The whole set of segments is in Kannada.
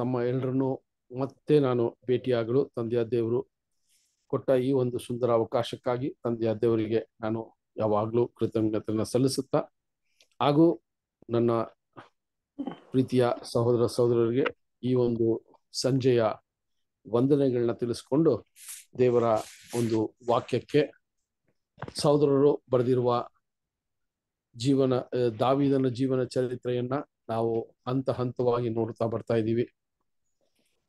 ತಮ್ಮ ಎಲ್ಲರನ್ನೂ ಮತ್ತೆ ನಾನು ಭೇಟಿಯಾಗಲು ತಂದೆಯ ದೇವರು ಕೊಟ್ಟ ಈ ಒಂದು ಸುಂದರ ಅವಕಾಶಕ್ಕಾಗಿ ತಂದೆಯ ದೇವರಿಗೆ ನಾನು ಯಾವಾಗಲೂ ಕೃತಜ್ಞತೆಯನ್ನು ಸಲ್ಲಿಸುತ್ತಾ ಹಾಗೂ ನನ್ನ ಪ್ರೀತಿಯ ಸಹೋದರ ಸಹೋದರರಿಗೆ ಈ ಒಂದು ಸಂಜೆಯ ವಂದನೆಗಳನ್ನ ತಿಳಿಸ್ಕೊಂಡು ದೇವರ ಒಂದು ವಾಕ್ಯಕ್ಕೆ ಸಹೋದರರು ಬರೆದಿರುವ ಜೀವನ ದಾವಿದನ ಜೀವನ ಚರಿತ್ರೆಯನ್ನ ನಾವು ಹಂತ ಹಂತವಾಗಿ ನೋಡ್ತಾ ಬರ್ತಾ ಇದ್ದೀವಿ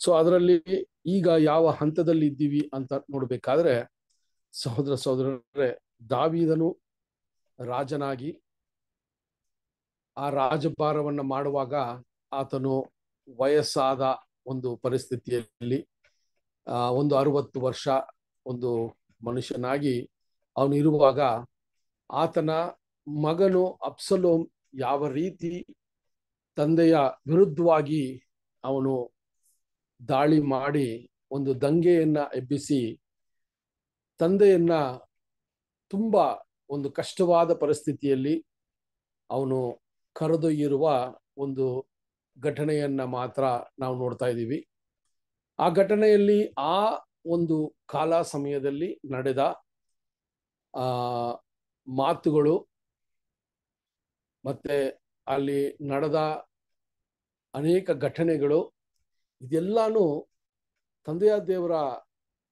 ಸೊ ಅದರಲ್ಲಿ ಈಗ ಯಾವ ಹಂತದಲ್ಲಿ ಇದ್ದೀವಿ ಅಂತ ನೋಡ್ಬೇಕಾದ್ರೆ ಸಹೋದರ ಸಹೋದರರೇ ದಾವಿದನು ರಾಜನಾಗಿ ಆ ರಾಜಭಾರವನ್ನ ಮಾಡುವಾಗ ಆತನು ವಯಸ್ಸಾದ ಒಂದು ಪರಿಸ್ಥಿತಿಯಲ್ಲಿ ಆ ಒಂದು ಅರವತ್ತು ವರ್ಷ ಒಂದು ಮನುಷ್ಯನಾಗಿ ಅವನು ಇರುವಾಗ ಆತನ ಮಗನು ಅಪ್ಸಲೋಮ್ ಯಾವ ರೀತಿ ತಂದೆಯ ವಿರುದ್ಧವಾಗಿ ಅವನು ದಾಳಿ ಮಾಡಿ ಒಂದು ದಂಗೆಯನ್ನ ಎಬ್ಬಿಸಿ ತಂದೆಯನ್ನ ತುಂಬ ಒಂದು ಕಷ್ಟವಾದ ಪರಿಸ್ಥಿತಿಯಲ್ಲಿ ಅವನು ಕರೆದೊಯ್ಯಿರುವ ಒಂದು ಘಟನೆಯನ್ನ ಮಾತ್ರ ನಾವು ನೋಡ್ತಾ ಇದ್ದೀವಿ ಆ ಘಟನೆಯಲ್ಲಿ ಆ ಒಂದು ಕಾಲ ಸಮಯದಲ್ಲಿ ನಡೆದ ಆ ಮಾತುಗಳು ಮತ್ತೆ ಅಲ್ಲಿ ನಡೆದ ಅನೇಕ ಘಟನೆಗಳು ಇದೆಲ್ಲಾನು ತಂದೆಯ ದೇವರ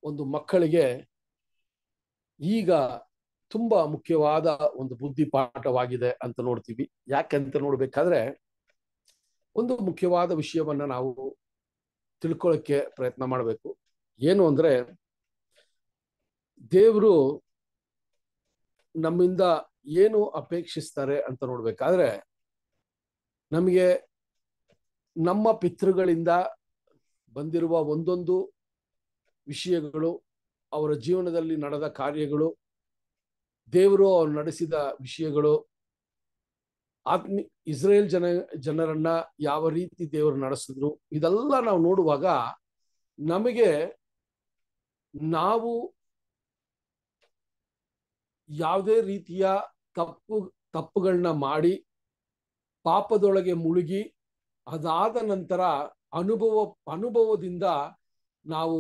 ಒಂದು ಮಕ್ಕಳಿಗೆ ಈಗ ತುಂಬಾ ಮುಖ್ಯವಾದ ಒಂದು ಬುದ್ಧಿ ಪಾಠವಾಗಿದೆ ಅಂತ ನೋಡ್ತೀವಿ ಯಾಕಂತ ನೋಡ್ಬೇಕಾದ್ರೆ ಒಂದು ಮುಖ್ಯವಾದ ವಿಷಯವನ್ನ ನಾವು ತಿಳ್ಕೊಳ್ಳೋಕ್ಕೆ ಪ್ರಯತ್ನ ಮಾಡಬೇಕು ಏನು ಅಂದ್ರೆ ದೇವರು ನಮ್ಮಿಂದ ಏನು ಅಪೇಕ್ಷಿಸ್ತಾರೆ ಅಂತ ನೋಡ್ಬೇಕಾದ್ರೆ ನಮಗೆ ನಮ್ಮ ಪಿತೃಗಳಿಂದ ಬಂದಿರುವ ಒಂದೊಂದು ವಿಷಯಗಳು ಅವರ ಜೀವನದಲ್ಲಿ ನಡೆದ ಕಾರ್ಯಗಳು ದೇವರು ಅವರು ನಡೆಸಿದ ವಿಷಯಗಳು ಆತ್ಮಿ ಇಸ್ರೇಲ್ ಜನ ಜನರನ್ನ ಯಾವ ರೀತಿ ದೇವರು ನಡೆಸಿದ್ರು ಇದೆಲ್ಲ ನಾವು ನೋಡುವಾಗ ನಮಗೆ ನಾವು ಯಾವುದೇ ರೀತಿಯ ತಪ್ಪು ತಪ್ಪುಗಳನ್ನ ಮಾಡಿ ಪಾಪದೊಳಗೆ ಮುಳುಗಿ ಅದಾದ ನಂತರ ಅನುಭವ ಅನುಭವದಿಂದ ನಾವು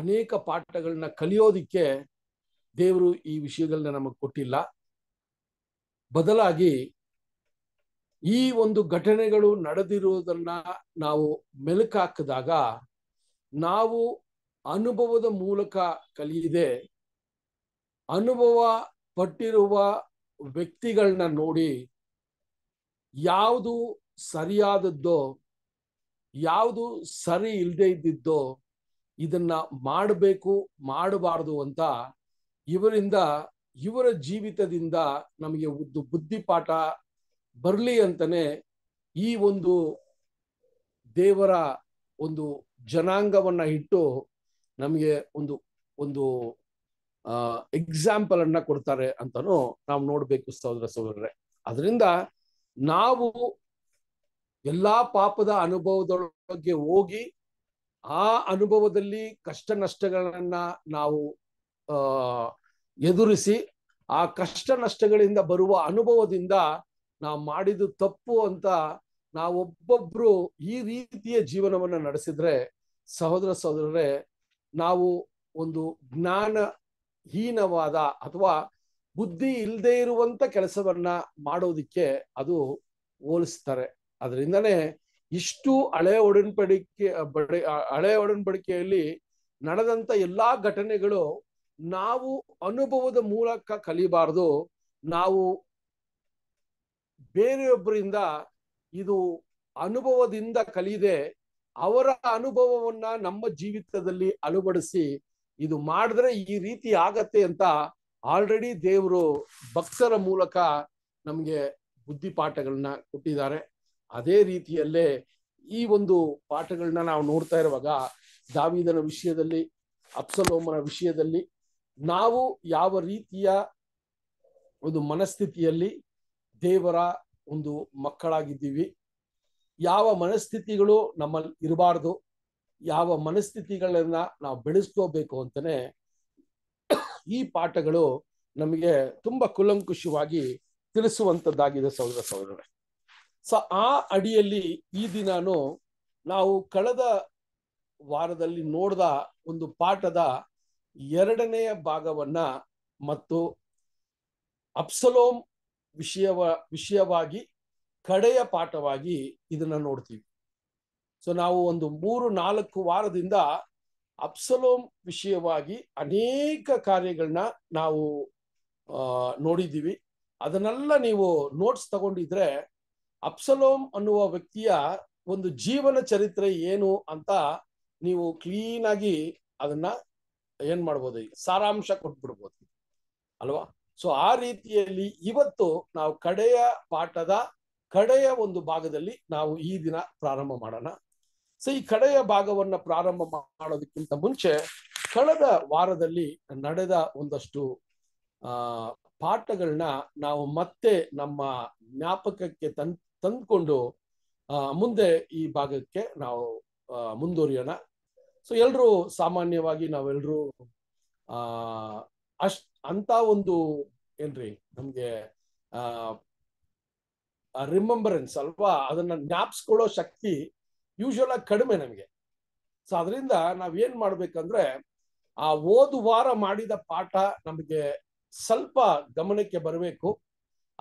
ಅನೇಕ ಪಾಠಗಳನ್ನ ಕಲಿಯೋದಿಕ್ಕೆ ದೇವರು ಈ ವಿಷಯಗಳನ್ನ ನಮಗೆ ಕೊಟ್ಟಿಲ್ಲ ಬದಲಾಗಿ ಈ ಒಂದು ಘಟನೆಗಳು ನಡೆದಿರುವುದನ್ನ ನಾವು ಮೆಲುಕಾಕಿದಾಗ ನಾವು ಅನುಭವದ ಮೂಲಕ ಕಲಿಯದೆ ಅನುಭವ ಪಟ್ಟಿರುವ ವ್ಯಕ್ತಿಗಳನ್ನ ನೋಡಿ ಯಾವುದು ಸರಿಯಾದದ್ದೋ ಯಾವುದು ಸರಿ ಇಲ್ಲದೆ ಇದ್ದಿದ್ದೋ ಇದನ್ನ ಮಾಡಬೇಕು ಮಾಡಬಾರ್ದು ಅಂತ ಇವರಿಂದ ಇವರ ಜೀವಿತದಿಂದ ನಮಗೆ ಒಂದು ಬುದ್ಧಿಪಾಠ ಬರಲಿ ಅಂತಾನೆ ಈ ಒಂದು ದೇವರ ಒಂದು ಜನಾಂಗವನ್ನ ಇಟ್ಟು ನಮಗೆ ಒಂದು ಒಂದು ಎಕ್ಸಾಂಪಲ್ ಅನ್ನ ಕೊಡ್ತಾರೆ ಅಂತನೂ ನಾವು ನೋಡ್ಬೇಕು ಸಹೋದರ ಸಹೋದರರೇ ಅದರಿಂದ ನಾವು ಎಲ್ಲಾ ಪಾಪದ ಅನುಭವದೊಳಗೆ ಹೋಗಿ ಆ ಅನುಭವದಲ್ಲಿ ಕಷ್ಟ ನಷ್ಟಗಳನ್ನ ನಾವು ಎದುರಿಸಿ ಆ ಕಷ್ಟ ನಷ್ಟಗಳಿಂದ ಬರುವ ಅನುಭವದಿಂದ ನಾವು ಮಾಡಿದ್ದು ತಪ್ಪು ಅಂತ ನಾವೊಬ್ಬೊಬ್ರು ಈ ರೀತಿಯ ಜೀವನವನ್ನ ನಡೆಸಿದ್ರೆ ಸಹೋದರ ಸಹೋದರರೇ ನಾವು ಒಂದು ಜ್ಞಾನ ಹೀನವಾದ ಅಥವಾ ಬುದ್ಧಿ ಇಲ್ಲದೆ ಇರುವಂತ ಕೆಲಸವನ್ನ ಮಾಡೋದಿಕ್ಕೆ ಅದು ಹೋಲಿಸ್ತಾರೆ ಅದರಿಂದನೇ ಇಷ್ಟು ಹಳೆ ಒಡನ್ಬಡಿಕೆ ಬಡಿ ಹಳೆ ಒಡಂಬಡಿಕೆಯಲ್ಲಿ ನಡೆದಂತ ಎಲ್ಲಾ ಘಟನೆಗಳು ನಾವು ಅನುಭವದ ಮೂಲಕ ಕಲಿಬಾರದು ನಾವು ಬೇರೆಯೊಬ್ಬರಿಂದ ಇದು ಅನುಭವದಿಂದ ಕಲಿದೆ ಅವರ ಅನುಭವವನ್ನ ನಮ್ಮ ಜೀವಿತದಲ್ಲಿ ಅಳವಡಿಸಿ ಇದು ಮಾಡಿದ್ರೆ ಈ ರೀತಿ ಆಗತ್ತೆ ಅಂತ ಆಲ್ರೆಡಿ ದೇವರು ಭಕ್ತರ ಮೂಲಕ ನಮ್ಗೆ ಬುದ್ಧಿಪಾಠಗಳನ್ನ ಕೊಟ್ಟಿದ್ದಾರೆ ಅದೇ ರೀತಿಯಲ್ಲೇ ಈ ಒಂದು ಪಾಠಗಳನ್ನ ನಾವು ನೋಡ್ತಾ ಇರುವಾಗ ದಾವಿದನ ವಿಷಯದಲ್ಲಿ ಅಪ್ಸಲೋಮನ ವಿಷಯದಲ್ಲಿ ನಾವು ಯಾವ ರೀತಿಯ ಒಂದು ಮನಸ್ಥಿತಿಯಲ್ಲಿ ದೇವರ ಒಂದು ಮಕ್ಕಳಾಗಿದ್ದೀವಿ ಯಾವ ಮನಸ್ಥಿತಿಗಳು ನಮ್ಮಲ್ಲಿ ಇರಬಾರ್ದು ಯಾವ ಮನಸ್ಥಿತಿಗಳನ್ನ ನಾವು ಬೆಳೆಸ್ಕೋಬೇಕು ಅಂತಾನೆ ಈ ಪಾಠಗಳು ನಮಗೆ ತುಂಬಾ ಕುಲಂಕುಷವಾಗಿ ತಿಳಿಸುವಂತದ್ದಾಗಿದೆ ಸಹೋದರ ಸೌರವೇ ಸೊ ಆ ಅಡಿಯಲ್ಲಿ ಈ ದಿನಾನು ನಾವು ಕಳೆದ ವಾರದಲ್ಲಿ ನೋಡಿದ ಒಂದು ಪಾಠದ ಎರಡನೆಯ ಭಾಗವನ್ನ ಮತ್ತು ಅಪ್ಸಲೋಮ್ ವಿಷಯವ ವಿಷಯವಾಗಿ ಕಡೆಯ ಪಾಠವಾಗಿ ಇದನ್ನ ನೋಡ್ತೀವಿ ಸೊ ನಾವು ಒಂದು ಮೂರು ನಾಲ್ಕು ವಾರದಿಂದ ಅಪ್ಸಲೋಮ್ ವಿಷಯವಾಗಿ ಅನೇಕ ಕಾರ್ಯಗಳನ್ನ ನಾವು ನೋಡಿದ್ದೀವಿ ಅದನ್ನೆಲ್ಲ ನೀವು ನೋಟ್ಸ್ ತಗೊಂಡಿದ್ರೆ ಅಪ್ಸಲೋಮ್ ಅನ್ನುವ ವ್ಯಕ್ತಿಯ ಒಂದು ಜೀವನ ಚರಿತ್ರೆ ಏನು ಅಂತ ನೀವು ಕ್ಲೀನ್ ಆಗಿ ಅದನ್ನ ಏನ್ ಮಾಡ್ಬೋದು ಸಾರಾಂಶ ಕೊಟ್ಬಿಡ್ಬೋದು ಅಲ್ವಾ ಸೊ ಆ ರೀತಿಯಲ್ಲಿ ಇವತ್ತು ನಾವು ಕಡೆಯ ಪಾಠದ ಕಡೆಯ ಒಂದು ಭಾಗದಲ್ಲಿ ನಾವು ಈ ದಿನ ಪ್ರಾರಂಭ ಮಾಡೋಣ ಸೊ ಈ ಕಡೆಯ ಭಾಗವನ್ನ ಪ್ರಾರಂಭ ಮಾಡೋದಕ್ಕಿಂತ ಮುಂಚೆ ಕಳೆದ ವಾರದಲ್ಲಿ ನಡೆದ ಒಂದಷ್ಟು ಆ ಪಾಠಗಳನ್ನ ನಾವು ಮತ್ತೆ ನಮ್ಮ ಜ್ಞಾಪಕಕ್ಕೆ ತನ್ ತಂದ್ಕೊಂಡು ಮುಂದೆ ಈ ಭಾಗಕ್ಕೆ ನಾವು ಮುಂದುವರಿಯೋಣ ಸೊ ಎಲ್ಲರೂ ಸಾಮಾನ್ಯವಾಗಿ ನಾವೆಲ್ಲರೂ ಆ ಅಷ್ಟ್ ಅಂತ ಒಂದು ಏನ್ರಿ ನಮ್ಗೆ ಆ ರಿಮೆಂಬರೆನ್ಸ್ ಅಲ್ವಾ ಅದನ್ನ ಜ್ಞಾಪಿಸ್ಕೊಳ್ಳೋ ಶಕ್ತಿ ಯೂಶ್ವಲ್ ಆಗಿ ಕಡಿಮೆ ನಮಗೆ ಸೊ ಅದರಿಂದ ನಾವ್ ಏನ್ ಮಾಡ್ಬೇಕಂದ್ರೆ ಆ ಓದು ವಾರ ಮಾಡಿದ ಪಾಠ ನಮಗೆ ಸ್ವಲ್ಪ ಗಮನಕ್ಕೆ ಬರಬೇಕು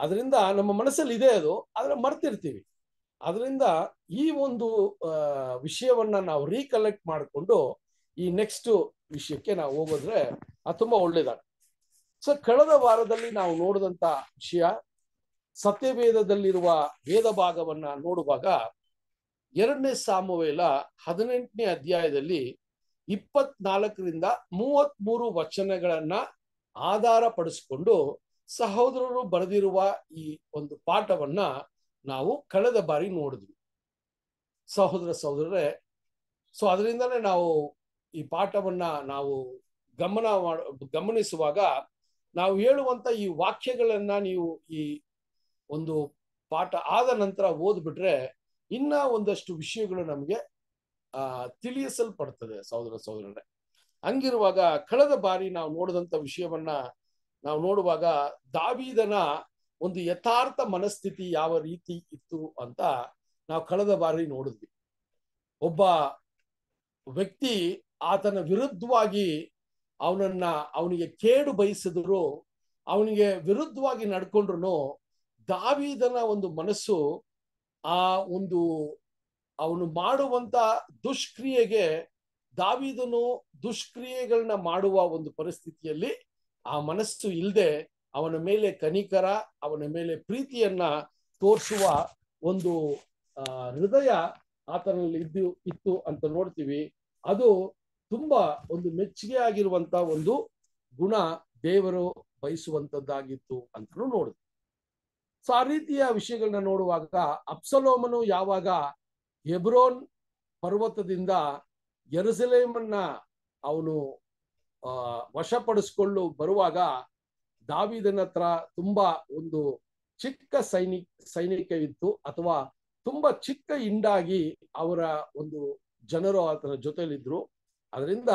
ಅದರಿಂದ ನಮ್ಮ ಮನಸ್ಸಲ್ಲಿ ಇದೆ ಅದು ಆದರೆ ಮರ್ತಿರ್ತೀವಿ ಅದರಿಂದ ಈ ಒಂದು ವಿಷಯವನ್ನ ನಾವು ರೀಕಲೆಕ್ಟ್ ಮಾಡಿಕೊಂಡು ಈ ನೆಕ್ಸ್ಟ್ ವಿಷಯಕ್ಕೆ ನಾವು ಹೋಗೋದ್ರೆ ಅದು ತುಂಬಾ ಒಳ್ಳೇದಾಗ ಸೊ ಕಳೆದ ವಾರದಲ್ಲಿ ನಾವು ನೋಡಿದಂತ ವಿಷಯ ಸತ್ಯವೇದದಲ್ಲಿರುವ ವೇದ ಭಾಗವನ್ನ ನೋಡುವಾಗ ಎರಡನೇ ಸಾಮುವೇಲ ಹದಿನೆಂಟನೇ ಅಧ್ಯಾಯದಲ್ಲಿ ಇಪ್ಪತ್ನಾಲ್ಕರಿಂದ ಮೂವತ್ಮೂರು ವಚನಗಳನ್ನ ಆಧಾರ ಪಡಿಸಿಕೊಂಡು ಸಹೋದರರು ಬರೆದಿರುವ ಈ ಒಂದು ಪಾಠವನ್ನ ನಾವು ಕಳೆದ ಬಾರಿ ನೋಡಿದ್ವಿ ಸಹೋದರ ಸಹೋದರರೇ ಸೊ ಅದರಿಂದಲೇ ನಾವು ಈ ಪಾಠವನ್ನ ನಾವು ಗಮನ ಗಮನಿಸುವಾಗ ನಾವು ಹೇಳುವಂತ ಈ ವಾಕ್ಯಗಳನ್ನ ನೀವು ಈ ಒಂದು ಪಾಠ ಆದ ನಂತರ ಓದ್ಬಿಟ್ರೆ ಇನ್ನ ಒಂದಷ್ಟು ವಿಷಯಗಳು ನಮಗೆ ಆ ತಿಳಿಯಿಸಲ್ಪಡ್ತದೆ ಸಹೋದರ ಸಹೋದರರೇ ಹಂಗಿರುವಾಗ ಕಳೆದ ಬಾರಿ ನಾವು ನೋಡಿದಂತ ವಿಷಯವನ್ನ ನಾವು ನೋಡುವಾಗ ದಾವಿದನ ಒಂದು ಯಥಾರ್ಥ ಮನಸ್ಥಿತಿ ಯಾವ ರೀತಿ ಇತ್ತು ಅಂತ ನಾವು ಕಳೆದ ಬಾರಿ ನೋಡಿದ್ವಿ ಒಬ್ಬ ವ್ಯಕ್ತಿ ಆತನ ವಿರುದ್ಧವಾಗಿ ಅವನನ್ನ ಅವನಿಗೆ ಕೇಡು ಬಯಸಿದ್ರು ಅವನಿಗೆ ವಿರುದ್ಧವಾಗಿ ನಡ್ಕೊಂಡ್ರು ದಾವಿದನ ಒಂದು ಮನಸ್ಸು ಆ ಒಂದು ಅವನು ಮಾಡುವಂತ ದುಷ್ಕ್ರಿಯೆಗೆ ದಾವಿದನು ದುಷ್ಕ್ರಿಯೆಗಳನ್ನ ಮಾಡುವ ಒಂದು ಪರಿಸ್ಥಿತಿಯಲ್ಲಿ ಆ ಮನಸ್ಸು ಇಲ್ಲದೆ ಅವನ ಮೇಲೆ ಕನಿಕರ ಅವನ ಮೇಲೆ ಪ್ರೀತಿಯನ್ನ ತೋರಿಸುವ ಒಂದು ಹೃದಯ ಆತನಲ್ಲಿ ಇದ್ದು ಇತ್ತು ಅಂತ ನೋಡ್ತೀವಿ ಅದು ತುಂಬಾ ಒಂದು ಮೆಚ್ಚುಗೆ ಆಗಿರುವಂತ ಒಂದು ಗುಣ ದೇವರು ಬಯಸುವಂತದ್ದಾಗಿತ್ತು ಅಂತಲೂ ನೋಡಿದ್ವಿ ಸೊ ಆ ರೀತಿಯ ವಿಷಯಗಳನ್ನ ನೋಡುವಾಗ ಅಪ್ಸಲೋಮನು ಯಾವಾಗ ಎಬ್ರೋನ್ ಪರ್ವತದಿಂದ ಎರಸಲೇಮನ್ನ ಅವನು ಆ ವಶಪಡಿಸ್ಕೊಂಡು ಬರುವಾಗ ದಾವಿದನ ಹತ್ರ ತುಂಬಾ ಒಂದು ಚಿಕ್ಕ ಸೈನಿಕ ಸೈನಿಕ ಇತ್ತು ಅಥವಾ ತುಂಬಾ ಚಿಕ್ಕ ಹಿಂಡಾಗಿ ಅವರ ಒಂದು ಜನರು ಆತನ ಜೊತೆಲಿದ್ರು ಅದರಿಂದ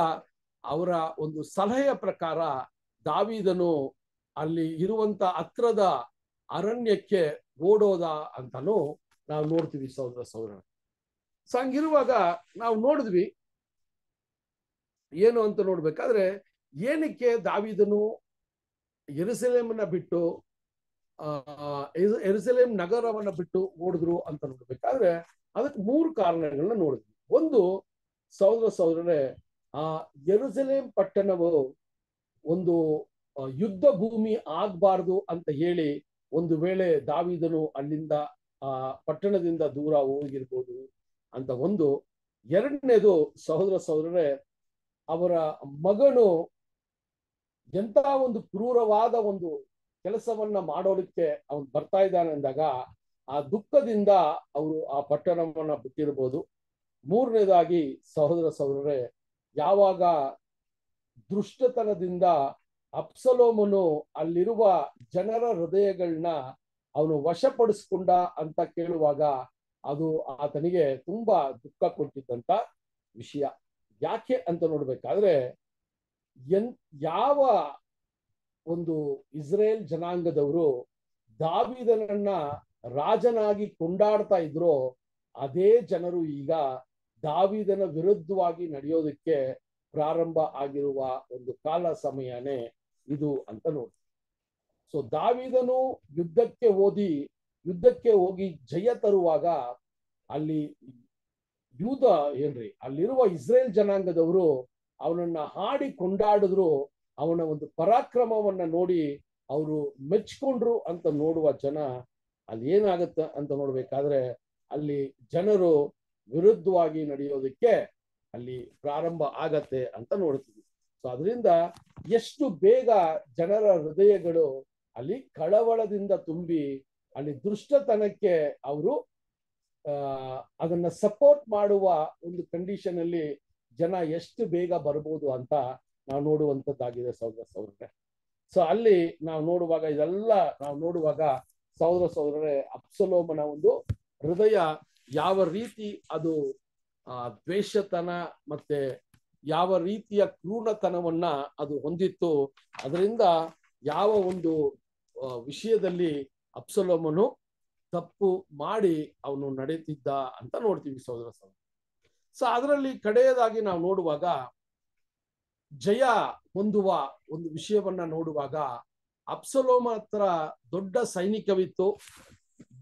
ಅವರ ಒಂದು ಸಲಹೆಯ ಪ್ರಕಾರ ದಾವಿದನು ಅಲ್ಲಿ ಇರುವಂತ ಹತ್ರದ ಅರಣ್ಯಕ್ಕೆ ಓಡೋದ ಅಂತಾನು ನಾವು ನೋಡ್ತೀವಿ ಸೌದ್ರ ಸೌರ ಸೊ ಹಂಗಿರುವಾಗ ನಾವು ನೋಡಿದ್ವಿ ಏನು ಅಂತ ನೋಡ್ಬೇಕಾದ್ರೆ ಏನಕ್ಕೆ ದಾವಿದನು ಎರುಸಲೇಮ್ನ ಬಿಟ್ಟು ಆ ಎರುಸಲೇಂ ನಗರವನ್ನ ಬಿಟ್ಟು ಓಡಿದ್ರು ಅಂತ ನೋಡ್ಬೇಕಾದ್ರೆ ಅದಕ್ಕೆ ಮೂರು ಕಾರಣಗಳನ್ನ ನೋಡಿದ್ವಿ ಒಂದು ಸಹೋದರ ಸಹೋದರೇ ಆ ಎರುಸಲೇಂ ಪಟ್ಟಣವು ಒಂದು ಯುದ್ಧ ಭೂಮಿ ಆಗ್ಬಾರ್ದು ಅಂತ ಹೇಳಿ ಒಂದು ವೇಳೆ ದಾವಿದನು ಅಲ್ಲಿಂದ ಆ ಪಟ್ಟಣದಿಂದ ದೂರ ಹೋಗಿರ್ಬೋದು ಅಂತ ಒಂದು ಎರಡನೇದು ಸಹೋದರ ಸಹೋದರರೇ ಅವರ ಮಗನು ಎಂತ ಒಂದು ಕ್ರೂರವಾದ ಒಂದು ಕೆಲಸವನ್ನ ಮಾಡೋದಕ್ಕೆ ಅವನು ಬರ್ತಾ ಇದ್ದಾನೆ ಅಂದಾಗ ಆ ದುಃಖದಿಂದ ಅವರು ಆ ಪಟ್ಟಣವನ್ನ ಬಿಟ್ಟಿರ್ಬೋದು ಮೂರನೇದಾಗಿ ಸಹೋದರ ಸಹೋದರೇ ಯಾವಾಗ ದುಷ್ಟತನದಿಂದ ಅಪ್ಸಲೋಮನು ಅಲ್ಲಿರುವ ಜನರ ಹೃದಯಗಳನ್ನ ಅವನು ವಶಪಡಿಸ್ಕೊಂಡ ಅಂತ ಕೇಳುವಾಗ ಅದು ಆತನಿಗೆ ತುಂಬಾ ದುಃಖ ಕೊಟ್ಟಿದ್ದಂತ ವಿಷಯ ಯಾಕೆ ಅಂತ ನೋಡ್ಬೇಕಾದ್ರೆ ಎನ್ ಯಾವ ಒಂದು ಇಸ್ರೇಲ್ ಜನಾಂಗದವರು ದಾವಿದನನ್ನ ರಾಜನಾಗಿ ಕೊಂಡಾಡ್ತಾ ಇದ್ರೋ ಅದೇ ಜನರು ಈಗ ದಾವಿದನ ವಿರುದ್ಧವಾಗಿ ನಡೆಯೋದಕ್ಕೆ ಪ್ರಾರಂಭ ಆಗಿರುವ ಒಂದು ಕಾಲ ಸಮಯನೇ ಇದು ಅಂತ ನೋಡಿ ಸೊ ದಾವಿದನು ಯುದ್ಧಕ್ಕೆ ಓದಿ ಯುದ್ಧಕ್ಕೆ ಹೋಗಿ ಜಯ ತರುವಾಗ ಅಲ್ಲಿ ಯೂದ ಏನ್ರಿ ಅಲ್ಲಿರುವ ಇಸ್ರೇಲ್ ಜನಾಂಗದವರು ಅವನನ್ನ ಹಾಡಿ ಕೊಂಡಾಡಿದ್ರು ಅವನ ಒಂದು ಪರಾಕ್ರಮವನ್ನ ನೋಡಿ ಅವರು ಮೆಚ್ಕೊಂಡ್ರು ಅಂತ ನೋಡುವ ಜನ ಅಲ್ಲಿ ಏನಾಗತ್ತ ಅಂತ ನೋಡ್ಬೇಕಾದ್ರೆ ಅಲ್ಲಿ ಜನರು ವಿರುದ್ಧವಾಗಿ ನಡೆಯೋದಕ್ಕೆ ಅಲ್ಲಿ ಪ್ರಾರಂಭ ಆಗತ್ತೆ ಅಂತ ನೋಡ್ತೀವಿ ಸೊ ಅದರಿಂದ ಎಷ್ಟು ಬೇಗ ಜನರ ಹೃದಯಗಳು ಅಲ್ಲಿ ಕಳವಳದಿಂದ ತುಂಬಿ ಅಲ್ಲಿ ದುಷ್ಟತನಕ್ಕೆ ಅವರು ಅದನ್ನ ಸಪೋರ್ಟ್ ಮಾಡುವ ಒಂದು ಕಂಡೀಷನ್ ಅಲ್ಲಿ ಜನ ಎಷ್ಟು ಬೇಗ ಬರ್ಬೋದು ಅಂತ ನಾವು ನೋಡುವಂತದ್ದಾಗಿದೆ ಸಹೋದರ ಸೌರರೆ ಸೊ ಅಲ್ಲಿ ನಾವು ನೋಡುವಾಗ ಇದೆಲ್ಲ ನಾವು ನೋಡುವಾಗ ಸಹೋದರ ಸೌರರೆ ಅಪ್ಸಲೋಮನ ಒಂದು ಹೃದಯ ಯಾವ ರೀತಿ ಅದು ದ್ವೇಷತನ ಮತ್ತೆ ಯಾವ ರೀತಿಯ ಕ್ರೂರತನವನ್ನ ಅದು ಹೊಂದಿತ್ತು ಅದರಿಂದ ಯಾವ ಒಂದು ವಿಷಯದಲ್ಲಿ ಅಪ್ಸಲೋಮನು ತಪ್ಪು ಮಾಡಿ ಅವನು ನಡೀತಿದ್ದ ಅಂತ ನೋಡ್ತೀವಿ ಸಹೋದರ ಸಹೋದರ ಸೊ ಅದರಲ್ಲಿ ಕಡೆಯದಾಗಿ ನಾವು ನೋಡುವಾಗ ಜಯ ಹೊಂದುವ ಒಂದು ವಿಷಯವನ್ನ ನೋಡುವಾಗ ಅಪ್ಸಲೋಮ ಹತ್ರ ದೊಡ್ಡ ಸೈನಿಕವಿತ್ತು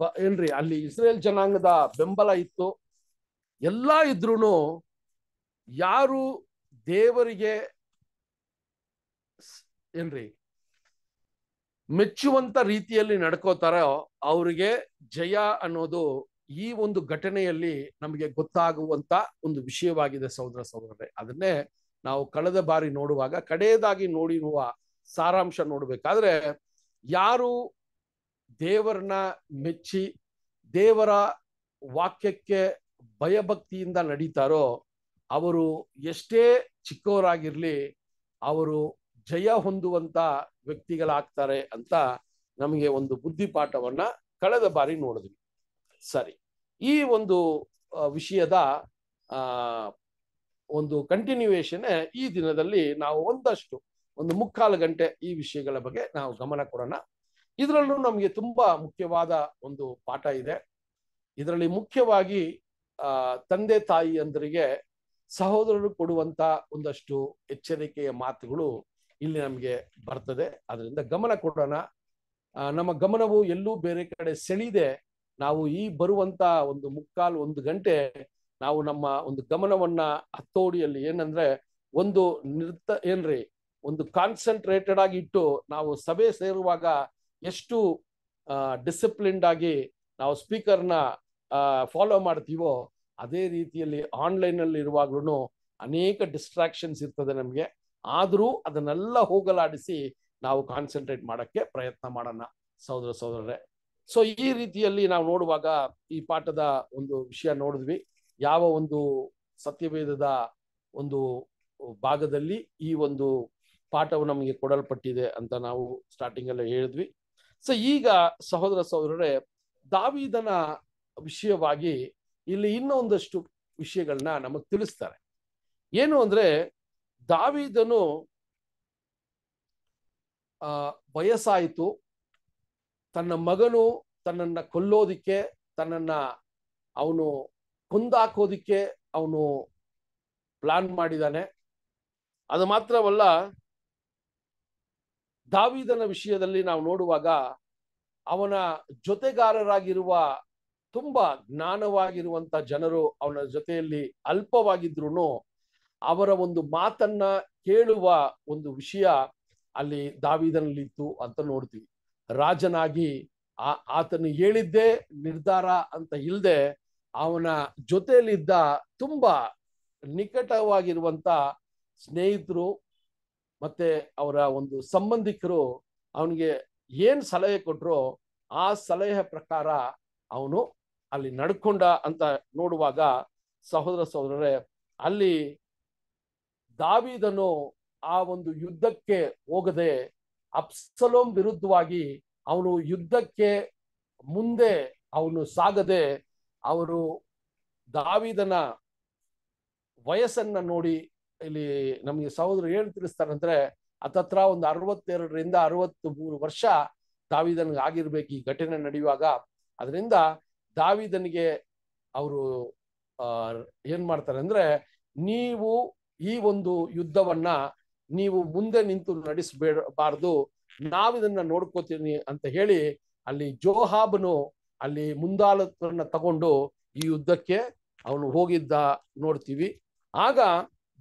ಬ ಏನ್ರಿ ಅಲ್ಲಿ ಇಸ್ರೇಲ್ ಜನಾಂಗದ ಬೆಂಬಲ ಇತ್ತು ಎಲ್ಲ ಇದ್ರೂ ಯಾರು ದೇವರಿಗೆ ಏನ್ರಿ ಮೆಚ್ಚುವಂತ ರೀತಿಯಲ್ಲಿ ನಡ್ಕೋತಾರೋ ಅವರಿಗೆ ಜಯ ಅನ್ನೋದು ಈ ಒಂದು ಘಟನೆಯಲ್ಲಿ ನಮಗೆ ಗೊತ್ತಾಗುವಂತ ಒಂದು ವಿಷಯವಾಗಿದೆ ಸಹೋದರ ಸಹೋದರರೇ ಅದನ್ನೇ ನಾವು ಕಳೆದ ಬಾರಿ ನೋಡುವಾಗ ಕಡೆಯದಾಗಿ ನೋಡಿರುವ ಸಾರಾಂಶ ನೋಡ್ಬೇಕಾದ್ರೆ ಯಾರು ದೇವರನ್ನ ಮೆಚ್ಚಿ ದೇವರ ವಾಕ್ಯಕ್ಕೆ ಭಯಭಕ್ತಿಯಿಂದ ನಡೀತಾರೋ ಅವರು ಎಷ್ಟೇ ಚಿಕ್ಕವರಾಗಿರ್ಲಿ ಅವರು ಜಯ ಹೊಂದುವಂತ ವ್ಯಕ್ತಿಗಳಾಗ್ತಾರೆ ಅಂತ ನಮಗೆ ಒಂದು ಪಾಠವನ್ನ ಕಳೆದ ಬಾರಿ ನೋಡಿದ್ವಿ ಸರಿ ಈ ಒಂದು ವಿಷಯದ ಒಂದು ಕಂಟಿನ್ಯೂಯೇಷನ್ ಈ ದಿನದಲ್ಲಿ ನಾವು ಒಂದಷ್ಟು ಒಂದು ಮುಕ್ಕಾಲು ಗಂಟೆ ಈ ವಿಷಯಗಳ ಬಗ್ಗೆ ನಾವು ಗಮನ ಕೊಡೋಣ ಇದರಲ್ಲೂ ನಮಗೆ ತುಂಬಾ ಮುಖ್ಯವಾದ ಒಂದು ಪಾಠ ಇದೆ ಇದರಲ್ಲಿ ಮುಖ್ಯವಾಗಿ ತಂದೆ ತಾಯಿಯಂದರಿಗೆ ಸಹೋದರರು ಕೊಡುವಂತ ಒಂದಷ್ಟು ಎಚ್ಚರಿಕೆಯ ಮಾತುಗಳು ಇಲ್ಲಿ ನಮಗೆ ಬರ್ತದೆ ಅದರಿಂದ ಗಮನ ಕೊಡೋಣ ನಮ್ಮ ಗಮನವು ಎಲ್ಲೂ ಬೇರೆ ಕಡೆ ಸೆಳಿದೆ ನಾವು ಈ ಬರುವಂತ ಒಂದು ಮುಕ್ಕಾಲು ಒಂದು ಗಂಟೆ ನಾವು ನಮ್ಮ ಒಂದು ಗಮನವನ್ನ ಹತ್ತೋಡಿಯಲ್ಲಿ ಏನಂದ್ರೆ ಒಂದು ನಿರ್ತ ಏನ್ರಿ ಒಂದು ಕಾನ್ಸಂಟ್ರೇಟೆಡ್ ಆಗಿ ಇಟ್ಟು ನಾವು ಸಭೆ ಸೇರುವಾಗ ಎಷ್ಟು ಡಿಸಿಪ್ಲಿನ್ಡ್ ಆಗಿ ನಾವು ಸ್ಪೀಕರ್ನ ಫಾಲೋ ಮಾಡ್ತೀವೋ ಅದೇ ರೀತಿಯಲ್ಲಿ ಆನ್ಲೈನ್ ಅಲ್ಲಿ ಇರುವಾಗ್ಲೂ ಅನೇಕ ಡಿಸ್ಟ್ರಾಕ್ಷನ್ಸ್ ಇರ್ತದೆ ನಮಗೆ ಆದರೂ ಅದನ್ನೆಲ್ಲ ಹೋಗಲಾಡಿಸಿ ನಾವು ಕಾನ್ಸಂಟ್ರೇಟ್ ಮಾಡೋಕ್ಕೆ ಪ್ರಯತ್ನ ಮಾಡೋಣ ಸಹೋದರ ಸಹೋದರರೇ ಸೊ ಈ ರೀತಿಯಲ್ಲಿ ನಾವು ನೋಡುವಾಗ ಈ ಪಾಠದ ಒಂದು ವಿಷಯ ನೋಡಿದ್ವಿ ಯಾವ ಒಂದು ಸತ್ಯವೇದದ ಒಂದು ಭಾಗದಲ್ಲಿ ಈ ಒಂದು ಪಾಠವು ನಮಗೆ ಕೊಡಲ್ಪಟ್ಟಿದೆ ಅಂತ ನಾವು ಸ್ಟಾರ್ಟಿಂಗ್ ಅಲ್ಲೇ ಹೇಳಿದ್ವಿ ಸೊ ಈಗ ಸಹೋದರ ಸಹೋದರರೇ ದಾವಿದನ ವಿಷಯವಾಗಿ ಇಲ್ಲಿ ಇನ್ನೊಂದಷ್ಟು ವಿಷಯಗಳನ್ನ ನಮಗೆ ತಿಳಿಸ್ತಾರೆ ಏನು ಅಂದ್ರೆ ದಾವಿದನು ಆ ವಯಸ್ಸಾಯಿತು ತನ್ನ ಮಗನು ತನ್ನನ್ನ ಕೊಲ್ಲೋದಿಕ್ಕೆ ತನ್ನನ್ನ ಅವನು ಕುಂದಾಕೋದಿಕ್ಕೆ ಅವನು ಪ್ಲಾನ್ ಮಾಡಿದ್ದಾನೆ ಅದು ಮಾತ್ರವಲ್ಲ ದಾವಿದನ ವಿಷಯದಲ್ಲಿ ನಾವು ನೋಡುವಾಗ ಅವನ ಜೊತೆಗಾರರಾಗಿರುವ ತುಂಬಾ ಜ್ಞಾನವಾಗಿರುವಂತ ಜನರು ಅವನ ಜೊತೆಯಲ್ಲಿ ಅಲ್ಪವಾಗಿದ್ರು ಅವರ ಒಂದು ಮಾತನ್ನ ಕೇಳುವ ಒಂದು ವಿಷಯ ಅಲ್ಲಿ ದಾವಿದನಲ್ಲಿತ್ತು ಅಂತ ನೋಡ್ತೀವಿ ರಾಜನಾಗಿ ಆ ಆತನು ಹೇಳಿದ್ದೇ ನಿರ್ಧಾರ ಅಂತ ಇಲ್ಲದೆ ಅವನ ಜೊತೆಯಲ್ಲಿದ್ದ ತುಂಬಾ ನಿಕಟವಾಗಿರುವಂತ ಸ್ನೇಹಿತರು ಮತ್ತೆ ಅವರ ಒಂದು ಸಂಬಂಧಿಕರು ಅವನಿಗೆ ಏನ್ ಸಲಹೆ ಕೊಟ್ರು ಆ ಸಲಹೆ ಪ್ರಕಾರ ಅವನು ಅಲ್ಲಿ ನಡ್ಕೊಂಡ ಅಂತ ನೋಡುವಾಗ ಸಹೋದರ ಸಹೋದರರೇ ಅಲ್ಲಿ ದಾವಿದನು ಆ ಒಂದು ಯುದ್ಧಕ್ಕೆ ಹೋಗದೆ ಅಪ್ಸಲೋಂ ವಿರುದ್ಧವಾಗಿ ಅವನು ಯುದ್ಧಕ್ಕೆ ಮುಂದೆ ಅವನು ಸಾಗದೆ ಅವರು ದಾವಿದನ ವಯಸ್ಸನ್ನ ನೋಡಿ ಇಲ್ಲಿ ನಮಗೆ ಸಹೋದರು ಏನು ತಿಳಿಸ್ತಾರಂದ್ರೆ ಹತ್ತತ್ರ ಒಂದು ಅರವತ್ತೆರಡರಿಂದ ಅರವತ್ತು ಮೂರು ವರ್ಷ ದಾವಿದನಿಗೆ ಆಗಿರ್ಬೇಕು ಈ ಘಟನೆ ನಡೆಯುವಾಗ ಅದರಿಂದ ದಾವಿದನಿಗೆ ಅವರು ಏನ್ ಮಾಡ್ತಾರೆ ಅಂದ್ರೆ ನೀವು ಈ ಒಂದು ಯುದ್ಧವನ್ನ ನೀವು ಮುಂದೆ ನಿಂತು ನಡೆಸಬೇಡಬಾರ್ದು ನಾವಿದನ್ನ ನೋಡ್ಕೋತೀನಿ ಅಂತ ಹೇಳಿ ಅಲ್ಲಿ ಜೋಹಾಬ್ನು ಅಲ್ಲಿ ಮುಂದಾಲ ತಗೊಂಡು ಈ ಯುದ್ಧಕ್ಕೆ ಅವನು ಹೋಗಿದ್ದ ನೋಡ್ತೀವಿ ಆಗ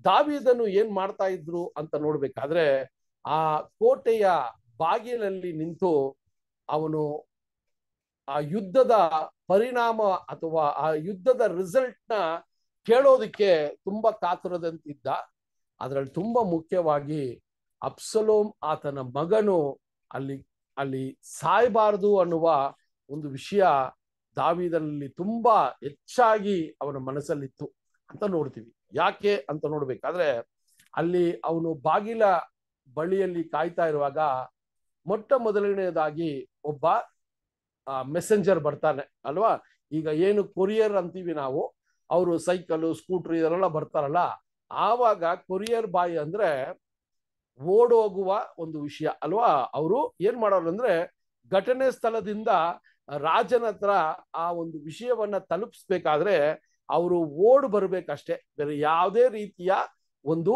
ದಾವಿದನು ಏನ್ ಮಾಡ್ತಾ ಇದ್ರು ಅಂತ ನೋಡ್ಬೇಕಾದ್ರೆ ಆ ಕೋಟೆಯ ಬಾಗಿಲಲ್ಲಿ ನಿಂತು ಅವನು ಆ ಯುದ್ಧದ ಪರಿಣಾಮ ಅಥವಾ ಆ ಯುದ್ಧದ ರಿಸಲ್ಟ್ನ ಕೇಳೋದಿಕ್ಕೆ ತುಂಬಾ ಕಾತುರದಂತಿದ್ದ ಅದರಲ್ಲಿ ತುಂಬಾ ಮುಖ್ಯವಾಗಿ ಅಪ್ಸಲೋಮ್ ಆತನ ಮಗನು ಅಲ್ಲಿ ಅಲ್ಲಿ ಸಾಯಬಾರದು ಅನ್ನುವ ಒಂದು ವಿಷಯ ದಾವಿದಲ್ಲಿ ತುಂಬಾ ಹೆಚ್ಚಾಗಿ ಅವನ ಮನಸ್ಸಲ್ಲಿತ್ತು ಅಂತ ನೋಡ್ತೀವಿ ಯಾಕೆ ಅಂತ ನೋಡ್ಬೇಕಾದ್ರೆ ಅಲ್ಲಿ ಅವನು ಬಾಗಿಲ ಬಳಿಯಲ್ಲಿ ಕಾಯ್ತಾ ಇರುವಾಗ ಮೊಟ್ಟ ಮೊದಲನೆಯದಾಗಿ ಒಬ್ಬ ಮೆಸೆಂಜರ್ ಬರ್ತಾನೆ ಅಲ್ವಾ ಈಗ ಏನು ಕೊರಿಯರ್ ಅಂತೀವಿ ನಾವು ಅವರು ಸೈಕಲ್ ಸ್ಕೂಟ್ರ್ ಇದೆಲ್ಲ ಬರ್ತಾರಲ್ಲ ಆವಾಗ ಕೊರಿಯರ್ ಬಾಯ್ ಅಂದ್ರೆ ಓಡೋಗುವ ಒಂದು ವಿಷಯ ಅಲ್ವಾ ಅವರು ಏನ್ ಮಾಡೋರು ಅಂದ್ರೆ ಘಟನೆ ಸ್ಥಳದಿಂದ ರಾಜನ ಹತ್ರ ಆ ಒಂದು ವಿಷಯವನ್ನ ತಲುಪಿಸ್ಬೇಕಾದ್ರೆ ಅವರು ಓಡ್ ಬರ್ಬೇಕಷ್ಟೇ ಬೇರೆ ಯಾವುದೇ ರೀತಿಯ ಒಂದು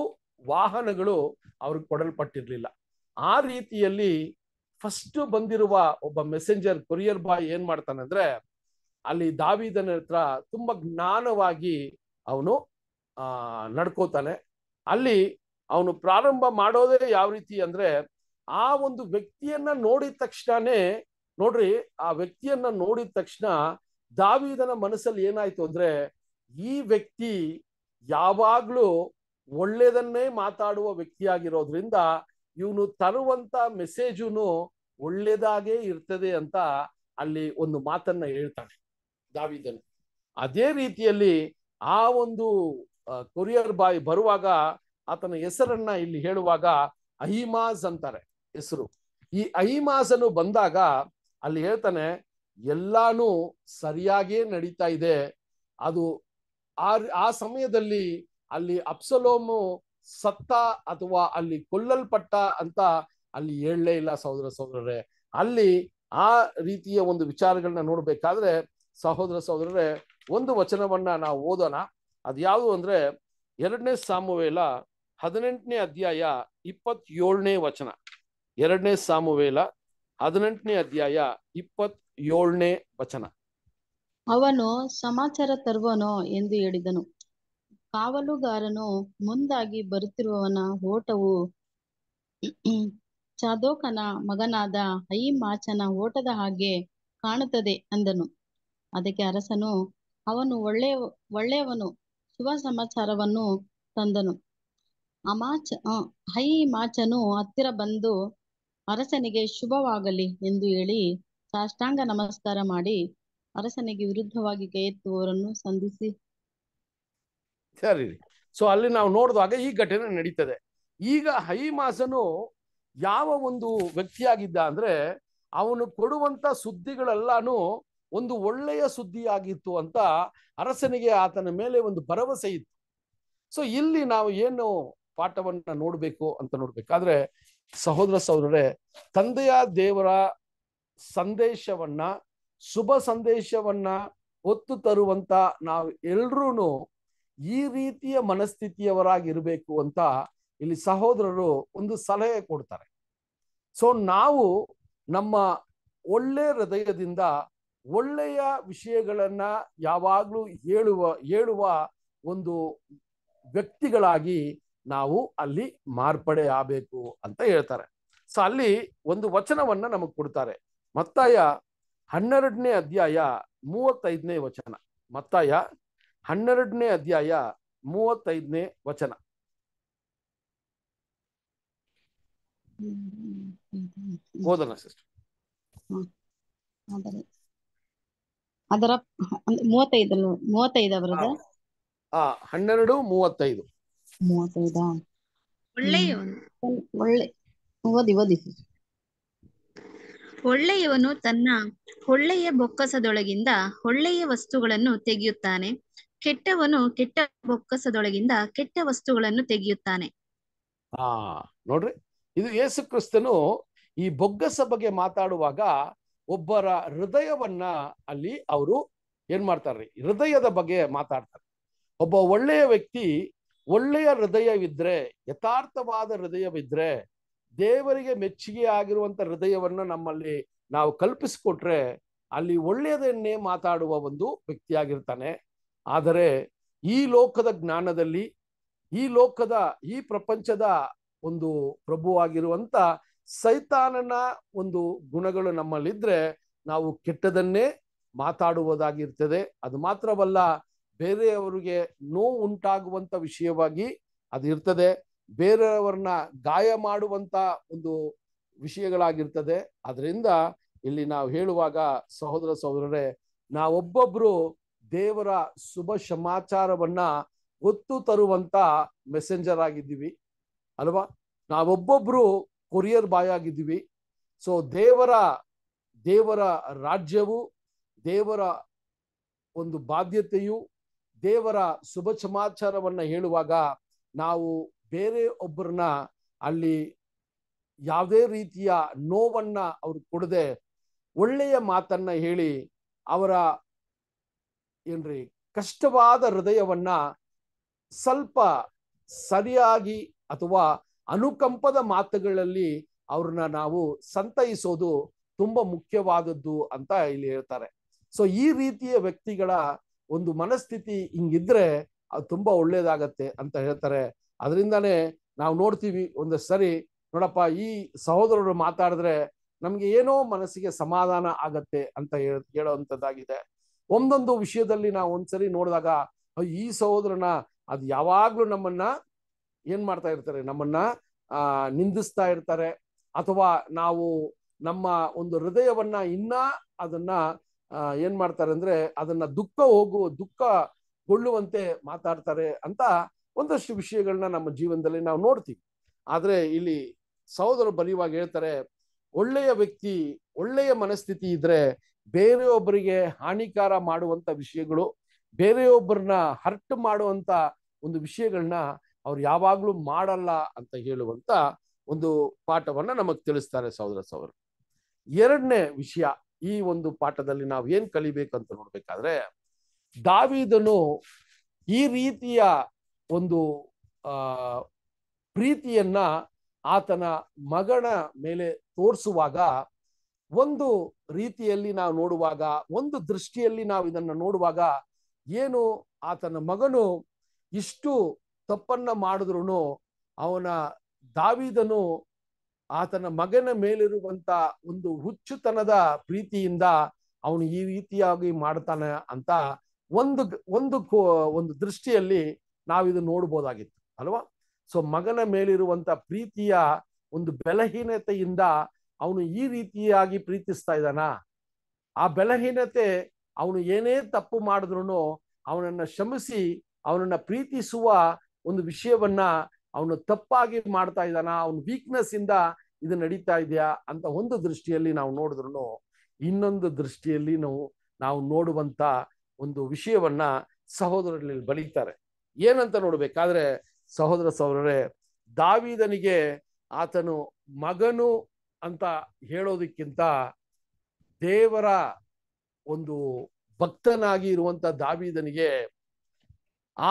ವಾಹನಗಳು ಅವ್ರಿಗೆ ಕೊಡಲ್ಪಟ್ಟಿರ್ಲಿಲ್ಲ ಆ ರೀತಿಯಲ್ಲಿ ಫಸ್ಟ್ ಬಂದಿರುವ ಒಬ್ಬ ಮೆಸೆಂಜರ್ ಕೊರಿಯರ್ ಬಾಯ್ ಏನ್ ಮಾಡ್ತಾನೆ ಅಂದ್ರೆ ಅಲ್ಲಿ ದಾವಿದನ ಹತ್ರ ತುಂಬಾ ಜ್ಞಾನವಾಗಿ ಅವನು ಆ ನಡ್ಕೋತಾನೆ ಅಲ್ಲಿ ಅವನು ಪ್ರಾರಂಭ ಮಾಡೋದೇ ಯಾವ ರೀತಿ ಅಂದ್ರೆ ಆ ಒಂದು ವ್ಯಕ್ತಿಯನ್ನ ನೋಡಿದ ತಕ್ಷಣನೇ ನೋಡ್ರಿ ಆ ವ್ಯಕ್ತಿಯನ್ನ ನೋಡಿದ ತಕ್ಷಣ ದಾವಿದನ ಮನಸ್ಸಲ್ಲಿ ಏನಾಯ್ತು ಅಂದ್ರೆ ಈ ವ್ಯಕ್ತಿ ಯಾವಾಗ್ಲೂ ಒಳ್ಳೇದನ್ನೇ ಮಾತಾಡುವ ವ್ಯಕ್ತಿಯಾಗಿರೋದ್ರಿಂದ ಇವನು ತರುವಂತ ಮೆಸೇಜುನು ಒಳ್ಳೇದಾಗೇ ಇರ್ತದೆ ಅಂತ ಅಲ್ಲಿ ಒಂದು ಮಾತನ್ನ ಹೇಳ್ತಾನೆ ದಾವಿದನು ಅದೇ ರೀತಿಯಲ್ಲಿ ಆ ಒಂದು ಕೊರಿಯರ್ ಬಾಯ್ ಬರುವಾಗ ಆತನ ಹೆಸರನ್ನ ಇಲ್ಲಿ ಹೇಳುವಾಗ ಅಹಿಮಾಸ್ ಅಂತಾರೆ ಹೆಸರು ಈ ಅನ್ನು ಬಂದಾಗ ಅಲ್ಲಿ ಹೇಳ್ತಾನೆ ಎಲ್ಲಾನು ಸರಿಯಾಗಿಯೇ ನಡೀತಾ ಇದೆ ಅದು ಆ ಆ ಸಮಯದಲ್ಲಿ ಅಲ್ಲಿ ಅಪ್ಸಲೋಮು ಸತ್ತ ಅಥವಾ ಅಲ್ಲಿ ಕೊಲ್ಲಲ್ಪಟ್ಟ ಅಂತ ಅಲ್ಲಿ ಹೇಳಲೇ ಇಲ್ಲ ಸಹೋದರ ಸಹೋದರರೇ ಅಲ್ಲಿ ಆ ರೀತಿಯ ಒಂದು ವಿಚಾರಗಳನ್ನ ನೋಡ್ಬೇಕಾದ್ರೆ ಸಹೋದರ ಸಹೋದರರೇ ಒಂದು ವಚನವನ್ನ ನಾವು ಓದೋಣ ಯಾವುದು ಅಂದ್ರೆ ಎರಡನೇ ಸಾಮುವೇಲ ಹದಿನೆಂಟನೇ ಅಧ್ಯಾಯ ಇಪ್ಪತ್ತೇಳನೇ ವಚನ ಎರಡನೇ ಸಾಮುವೇಲ ಹದಿನೆಂಟನೇ ಅಧ್ಯಾಯ ಇಪ್ಪತ್ತೇಳನೇ ವಚನ ಅವನು ಸಮಾಚಾರ ತರುವನೋ ಎಂದು ಹೇಳಿದನು ಕಾವಲುಗಾರನು ಮುಂದಾಗಿ ಬರುತ್ತಿರುವವನ ಓಟವು ಚಾದೋಕನ ಮಗನಾದ ಮಾಚನ ಓಟದ ಹಾಗೆ ಕಾಣುತ್ತದೆ ಅಂದನು ಅದಕ್ಕೆ ಅರಸನು ಅವನು ಒಳ್ಳೆಯ ಒಳ್ಳೆಯವನು ಶುಭ ಸಮಾಚಾರವನ್ನು ತಂದನು ಮಾಚ ಹೈ ಮಾಚನು ಹತ್ತಿರ ಬಂದು ಅರಸನಿಗೆ ಶುಭವಾಗಲಿ ಎಂದು ಹೇಳಿ ಸಾಷ್ಟಾಂಗ ನಮಸ್ಕಾರ ಮಾಡಿ ಅರಸನಿಗೆ ವಿರುದ್ಧವಾಗಿ ಕೈ ಎತ್ತುವವರನ್ನು ಸಂಧಿಸಿ ಸರಿ ಸೊ ಅಲ್ಲಿ ನಾವು ನೋಡಿದಾಗ ಈ ಘಟನೆ ನಡೀತದೆ ಈಗ ಹೈ ಮಾಸನು ಯಾವ ಒಂದು ವ್ಯಕ್ತಿಯಾಗಿದ್ದ ಅಂದ್ರೆ ಅವನು ಕೊಡುವಂತ ಸುದ್ದಿಗಳೆಲ್ಲಾನು ಒಂದು ಒಳ್ಳೆಯ ಸುದ್ದಿಯಾಗಿತ್ತು ಅಂತ ಅರಸನಿಗೆ ಆತನ ಮೇಲೆ ಒಂದು ಭರವಸೆ ಇತ್ತು ಸೊ ಇಲ್ಲಿ ನಾವು ಏನು ಪಾಠವನ್ನ ನೋಡ್ಬೇಕು ಅಂತ ನೋಡ್ಬೇಕಾದ್ರೆ ಸಹೋದರ ಸಹೋದರರೇ ತಂದೆಯ ದೇವರ ಸಂದೇಶವನ್ನ ಶುಭ ಸಂದೇಶವನ್ನ ಒತ್ತು ತರುವಂತ ನಾವು ಎಲ್ರೂ ಈ ರೀತಿಯ ಮನಸ್ಥಿತಿಯವರಾಗಿರ್ಬೇಕು ಅಂತ ಇಲ್ಲಿ ಸಹೋದರರು ಒಂದು ಸಲಹೆ ಕೊಡ್ತಾರೆ ಸೊ ನಾವು ನಮ್ಮ ಒಳ್ಳೆ ಹೃದಯದಿಂದ ಒಳ್ಳೆಯ ವಿಷಯಗಳನ್ನ ಯಾವಾಗಲೂ ಹೇಳುವ ಹೇಳುವ ಒಂದು ವ್ಯಕ್ತಿಗಳಾಗಿ ನಾವು ಅಲ್ಲಿ ಮಾರ್ಪಡೆ ಆಗಬೇಕು ಅಂತ ಹೇಳ್ತಾರೆ ಸೊ ಅಲ್ಲಿ ಒಂದು ವಚನವನ್ನ ನಮಗ್ ಕೊಡ್ತಾರೆ ಮತ್ತಾಯ ಹನ್ನೆರಡನೇ ಅಧ್ಯಾಯ ಮೂವತ್ತೈದನೇ ವಚನ ಮತ್ತಾಯ ಹನ್ನೆರಡನೇ ಅಧ್ಯಾಯ ಮೂವತ್ತೈದನೇ ವಚನ ಓದನ ಸಿಸ್ಟರ್ ಅದರ ಮೂವತ್ತೈದು ಮೂವತ್ತೈದು ಅವರದ ಆ ಹನ್ನೆರಡು ಮೂವತ್ತೈದು ಒಳ್ಳೆ ಓದಿ ಓದಿ ಒಳ್ಳೆಯವನು ತನ್ನ ಒಳ್ಳೆಯ ಬೊಕ್ಕಸದೊಳಗಿಂದ ಒಳ್ಳೆಯ ವಸ್ತುಗಳನ್ನು ತೆಗೆಯುತ್ತಾನೆ ಕೆಟ್ಟವನು ಕೆಟ್ಟ ಬೊಕ್ಕಸದೊಳಗಿಂದ ಕೆಟ್ಟ ವಸ್ತುಗಳನ್ನು ತೆಗೆಯುತ್ತಾನೆ ಆ ನೋಡ್ರಿ ಇದು ಯೇಸು ಕ್ರಿಸ್ತನು ಈ ಬೊಗ್ಗಸ ಬಗ್ಗೆ ಮಾತಾಡುವಾಗ ಒಬ್ಬರ ಹೃದಯವನ್ನ ಅಲ್ಲಿ ಅವರು ಏನ್ ಮಾಡ್ತಾರ್ರಿ ಹೃದಯದ ಬಗ್ಗೆ ಮಾತಾಡ್ತಾರೆ ಒಬ್ಬ ಒಳ್ಳೆಯ ವ್ಯಕ್ತಿ ಒಳ್ಳೆಯ ಹೃದಯವಿದ್ರೆ ಯಥಾರ್ಥವಾದ ಹೃದಯವಿದ್ರೆ ದೇವರಿಗೆ ಮೆಚ್ಚುಗೆ ಆಗಿರುವಂತ ಹೃದಯವನ್ನ ನಮ್ಮಲ್ಲಿ ನಾವು ಕಲ್ಪಿಸಿಕೊಟ್ರೆ ಅಲ್ಲಿ ಒಳ್ಳೆಯದನ್ನೇ ಮಾತಾಡುವ ಒಂದು ವ್ಯಕ್ತಿಯಾಗಿರ್ತಾನೆ ಆದರೆ ಈ ಲೋಕದ ಜ್ಞಾನದಲ್ಲಿ ಈ ಲೋಕದ ಈ ಪ್ರಪಂಚದ ಒಂದು ಪ್ರಭುವಾಗಿರುವಂತ ಸೈತಾನನ ಒಂದು ಗುಣಗಳು ನಮ್ಮಲ್ಲಿದ್ರೆ ನಾವು ಕೆಟ್ಟದನ್ನೇ ಮಾತಾಡುವುದಾಗಿರ್ತದೆ ಅದು ಮಾತ್ರವಲ್ಲ ಬೇರೆಯವರಿಗೆ ನೋವು ಉಂಟಾಗುವಂತ ವಿಷಯವಾಗಿ ಅದು ಇರ್ತದೆ ಬೇರೆಯವರನ್ನ ಗಾಯ ಮಾಡುವಂತ ಒಂದು ವಿಷಯಗಳಾಗಿರ್ತದೆ ಅದರಿಂದ ಇಲ್ಲಿ ನಾವು ಹೇಳುವಾಗ ಸಹೋದರ ಸಹೋದರರೇ ನಾವೊಬ್ಬೊಬ್ರು ದೇವರ ಶುಭ ಸಮಾಚಾರವನ್ನ ಒತ್ತು ತರುವಂತ ಮೆಸೆಂಜರ್ ಆಗಿದ್ದೀವಿ ಅಲ್ವಾ ನಾವೊಬ್ಬೊಬ್ರು ಕೊರಿಯರ್ ಬಾಯ್ ಆಗಿದ್ದೀವಿ ಸೊ ದೇವರ ದೇವರ ರಾಜ್ಯವು ದೇವರ ಒಂದು ಬಾಧ್ಯತೆಯು ದೇವರ ಶುಭ ಸಮಾಚಾರವನ್ನ ಹೇಳುವಾಗ ನಾವು ಬೇರೆ ಒಬ್ಬರನ್ನ ಅಲ್ಲಿ ಯಾವುದೇ ರೀತಿಯ ನೋವನ್ನ ಅವ್ರು ಕೊಡದೆ ಒಳ್ಳೆಯ ಮಾತನ್ನ ಹೇಳಿ ಅವರ ಏನ್ರಿ ಕಷ್ಟವಾದ ಹೃದಯವನ್ನ ಸ್ವಲ್ಪ ಸರಿಯಾಗಿ ಅಥವಾ ಅನುಕಂಪದ ಮಾತುಗಳಲ್ಲಿ ಅವ್ರನ್ನ ನಾವು ಸಂತೈಸೋದು ತುಂಬಾ ಮುಖ್ಯವಾದದ್ದು ಅಂತ ಇಲ್ಲಿ ಹೇಳ್ತಾರೆ ಸೊ ಈ ರೀತಿಯ ವ್ಯಕ್ತಿಗಳ ಒಂದು ಮನಸ್ಥಿತಿ ಹಿಂಗಿದ್ರೆ ಅದು ತುಂಬಾ ಒಳ್ಳೇದಾಗತ್ತೆ ಅಂತ ಹೇಳ್ತಾರೆ ಅದರಿಂದಾನೆ ನಾವು ನೋಡ್ತೀವಿ ಒಂದು ಸರಿ ನೋಡಪ್ಪ ಈ ಸಹೋದರರು ಮಾತಾಡಿದ್ರೆ ನಮ್ಗೆ ಏನೋ ಮನಸ್ಸಿಗೆ ಸಮಾಧಾನ ಆಗತ್ತೆ ಅಂತ ಹೇಳುವಂತದ್ದಾಗಿದೆ ಒಂದೊಂದು ವಿಷಯದಲ್ಲಿ ನಾವು ಒಂದ್ಸರಿ ನೋಡಿದಾಗ ಈ ಸಹೋದರನ ಅದು ಯಾವಾಗ್ಲೂ ನಮ್ಮನ್ನ ಏನ್ ಮಾಡ್ತಾ ಇರ್ತಾರೆ ನಮ್ಮನ್ನ ನಿಂದಿಸ್ತಾ ಇರ್ತಾರೆ ಅಥವಾ ನಾವು ನಮ್ಮ ಒಂದು ಹೃದಯವನ್ನ ಇನ್ನ ಅದನ್ನ ಏನ್ ಮಾಡ್ತಾರೆ ಅಂದ್ರೆ ಅದನ್ನ ದುಃಖ ಹೋಗುವ ದುಃಖಗೊಳ್ಳುವಂತೆ ಮಾತಾಡ್ತಾರೆ ಅಂತ ಒಂದಷ್ಟು ವಿಷಯಗಳನ್ನ ನಮ್ಮ ಜೀವನದಲ್ಲಿ ನಾವು ನೋಡ್ತೀವಿ ಆದ್ರೆ ಇಲ್ಲಿ ಸಹೋದರ ಬಲಿವಾಗಿ ಹೇಳ್ತಾರೆ ಒಳ್ಳೆಯ ವ್ಯಕ್ತಿ ಒಳ್ಳೆಯ ಮನಸ್ಥಿತಿ ಇದ್ರೆ ಬೇರೆಯೊಬ್ಬರಿಗೆ ಹಾನಿಕಾರ ಮಾಡುವಂತ ವಿಷಯಗಳು ಬೇರೆಯೊಬ್ಬರನ್ನ ಹರ್ಟ್ ಮಾಡುವಂತ ಒಂದು ವಿಷಯಗಳನ್ನ ಅವ್ರು ಯಾವಾಗ್ಲೂ ಮಾಡಲ್ಲ ಅಂತ ಹೇಳುವಂತ ಒಂದು ಪಾಠವನ್ನ ನಮಗ್ ತಿಳಿಸ್ತಾರೆ ಸಹೋದರ ಸಹೋದರ ಎರಡನೇ ವಿಷಯ ಈ ಒಂದು ಪಾಠದಲ್ಲಿ ನಾವು ಏನ್ ಕಲಿಬೇಕಂತ ನೋಡ್ಬೇಕಾದ್ರೆ ದಾವಿದನು ಈ ರೀತಿಯ ಒಂದು ಆ ಪ್ರೀತಿಯನ್ನ ಆತನ ಮಗನ ಮೇಲೆ ತೋರಿಸುವಾಗ ಒಂದು ರೀತಿಯಲ್ಲಿ ನಾವು ನೋಡುವಾಗ ಒಂದು ದೃಷ್ಟಿಯಲ್ಲಿ ನಾವು ಇದನ್ನ ನೋಡುವಾಗ ಏನು ಆತನ ಮಗನು ಇಷ್ಟು ತಪ್ಪನ್ನ ಮಾಡಿದ್ರು ಅವನ ದಾವಿದನು ಆತನ ಮಗನ ಮೇಲಿರುವಂತ ಒಂದು ಹುಚ್ಚುತನದ ಪ್ರೀತಿಯಿಂದ ಅವನು ಈ ರೀತಿಯಾಗಿ ಮಾಡ್ತಾನೆ ಅಂತ ಒಂದು ಒಂದು ಒಂದು ದೃಷ್ಟಿಯಲ್ಲಿ ನಾವಿದು ನೋಡ್ಬೋದಾಗಿತ್ತು ಅಲ್ವಾ ಸೊ ಮಗನ ಮೇಲಿರುವಂತ ಪ್ರೀತಿಯ ಒಂದು ಬೆಲಹೀನತೆಯಿಂದ ಅವನು ಈ ರೀತಿಯಾಗಿ ಪ್ರೀತಿಸ್ತಾ ಇದ್ದಾನ ಆ ಬೆಲಹೀನತೆ ಅವನು ಏನೇ ತಪ್ಪು ಮಾಡಿದ್ರು ಅವನನ್ನ ಶ್ರಮಿಸಿ ಅವನನ್ನ ಪ್ರೀತಿಸುವ ಒಂದು ವಿಷಯವನ್ನ ಅವನು ತಪ್ಪಾಗಿ ಮಾಡ್ತಾ ಇದ್ದಾನ ಅವನ ವೀಕ್ನೆಸ್ ಇಂದ ಇದು ನಡೀತಾ ಇದೆಯಾ ಅಂತ ಒಂದು ದೃಷ್ಟಿಯಲ್ಲಿ ನಾವು ನೋಡಿದ್ರು ಇನ್ನೊಂದು ದೃಷ್ಟಿಯಲ್ಲಿ ನಾವು ನಾವು ನೋಡುವಂತ ಒಂದು ವಿಷಯವನ್ನ ಸಹೋದರಲ್ಲಿ ಬಳಿತಾರೆ ಏನಂತ ನೋಡ್ಬೇಕಾದ್ರೆ ಸಹೋದರ ಸಹೋದರರೇ ದಾವಿದನಿಗೆ ಆತನು ಮಗನು ಅಂತ ಹೇಳೋದಕ್ಕಿಂತ ದೇವರ ಒಂದು ಭಕ್ತನಾಗಿ ಇರುವಂತ ದಾವಿದನಿಗೆ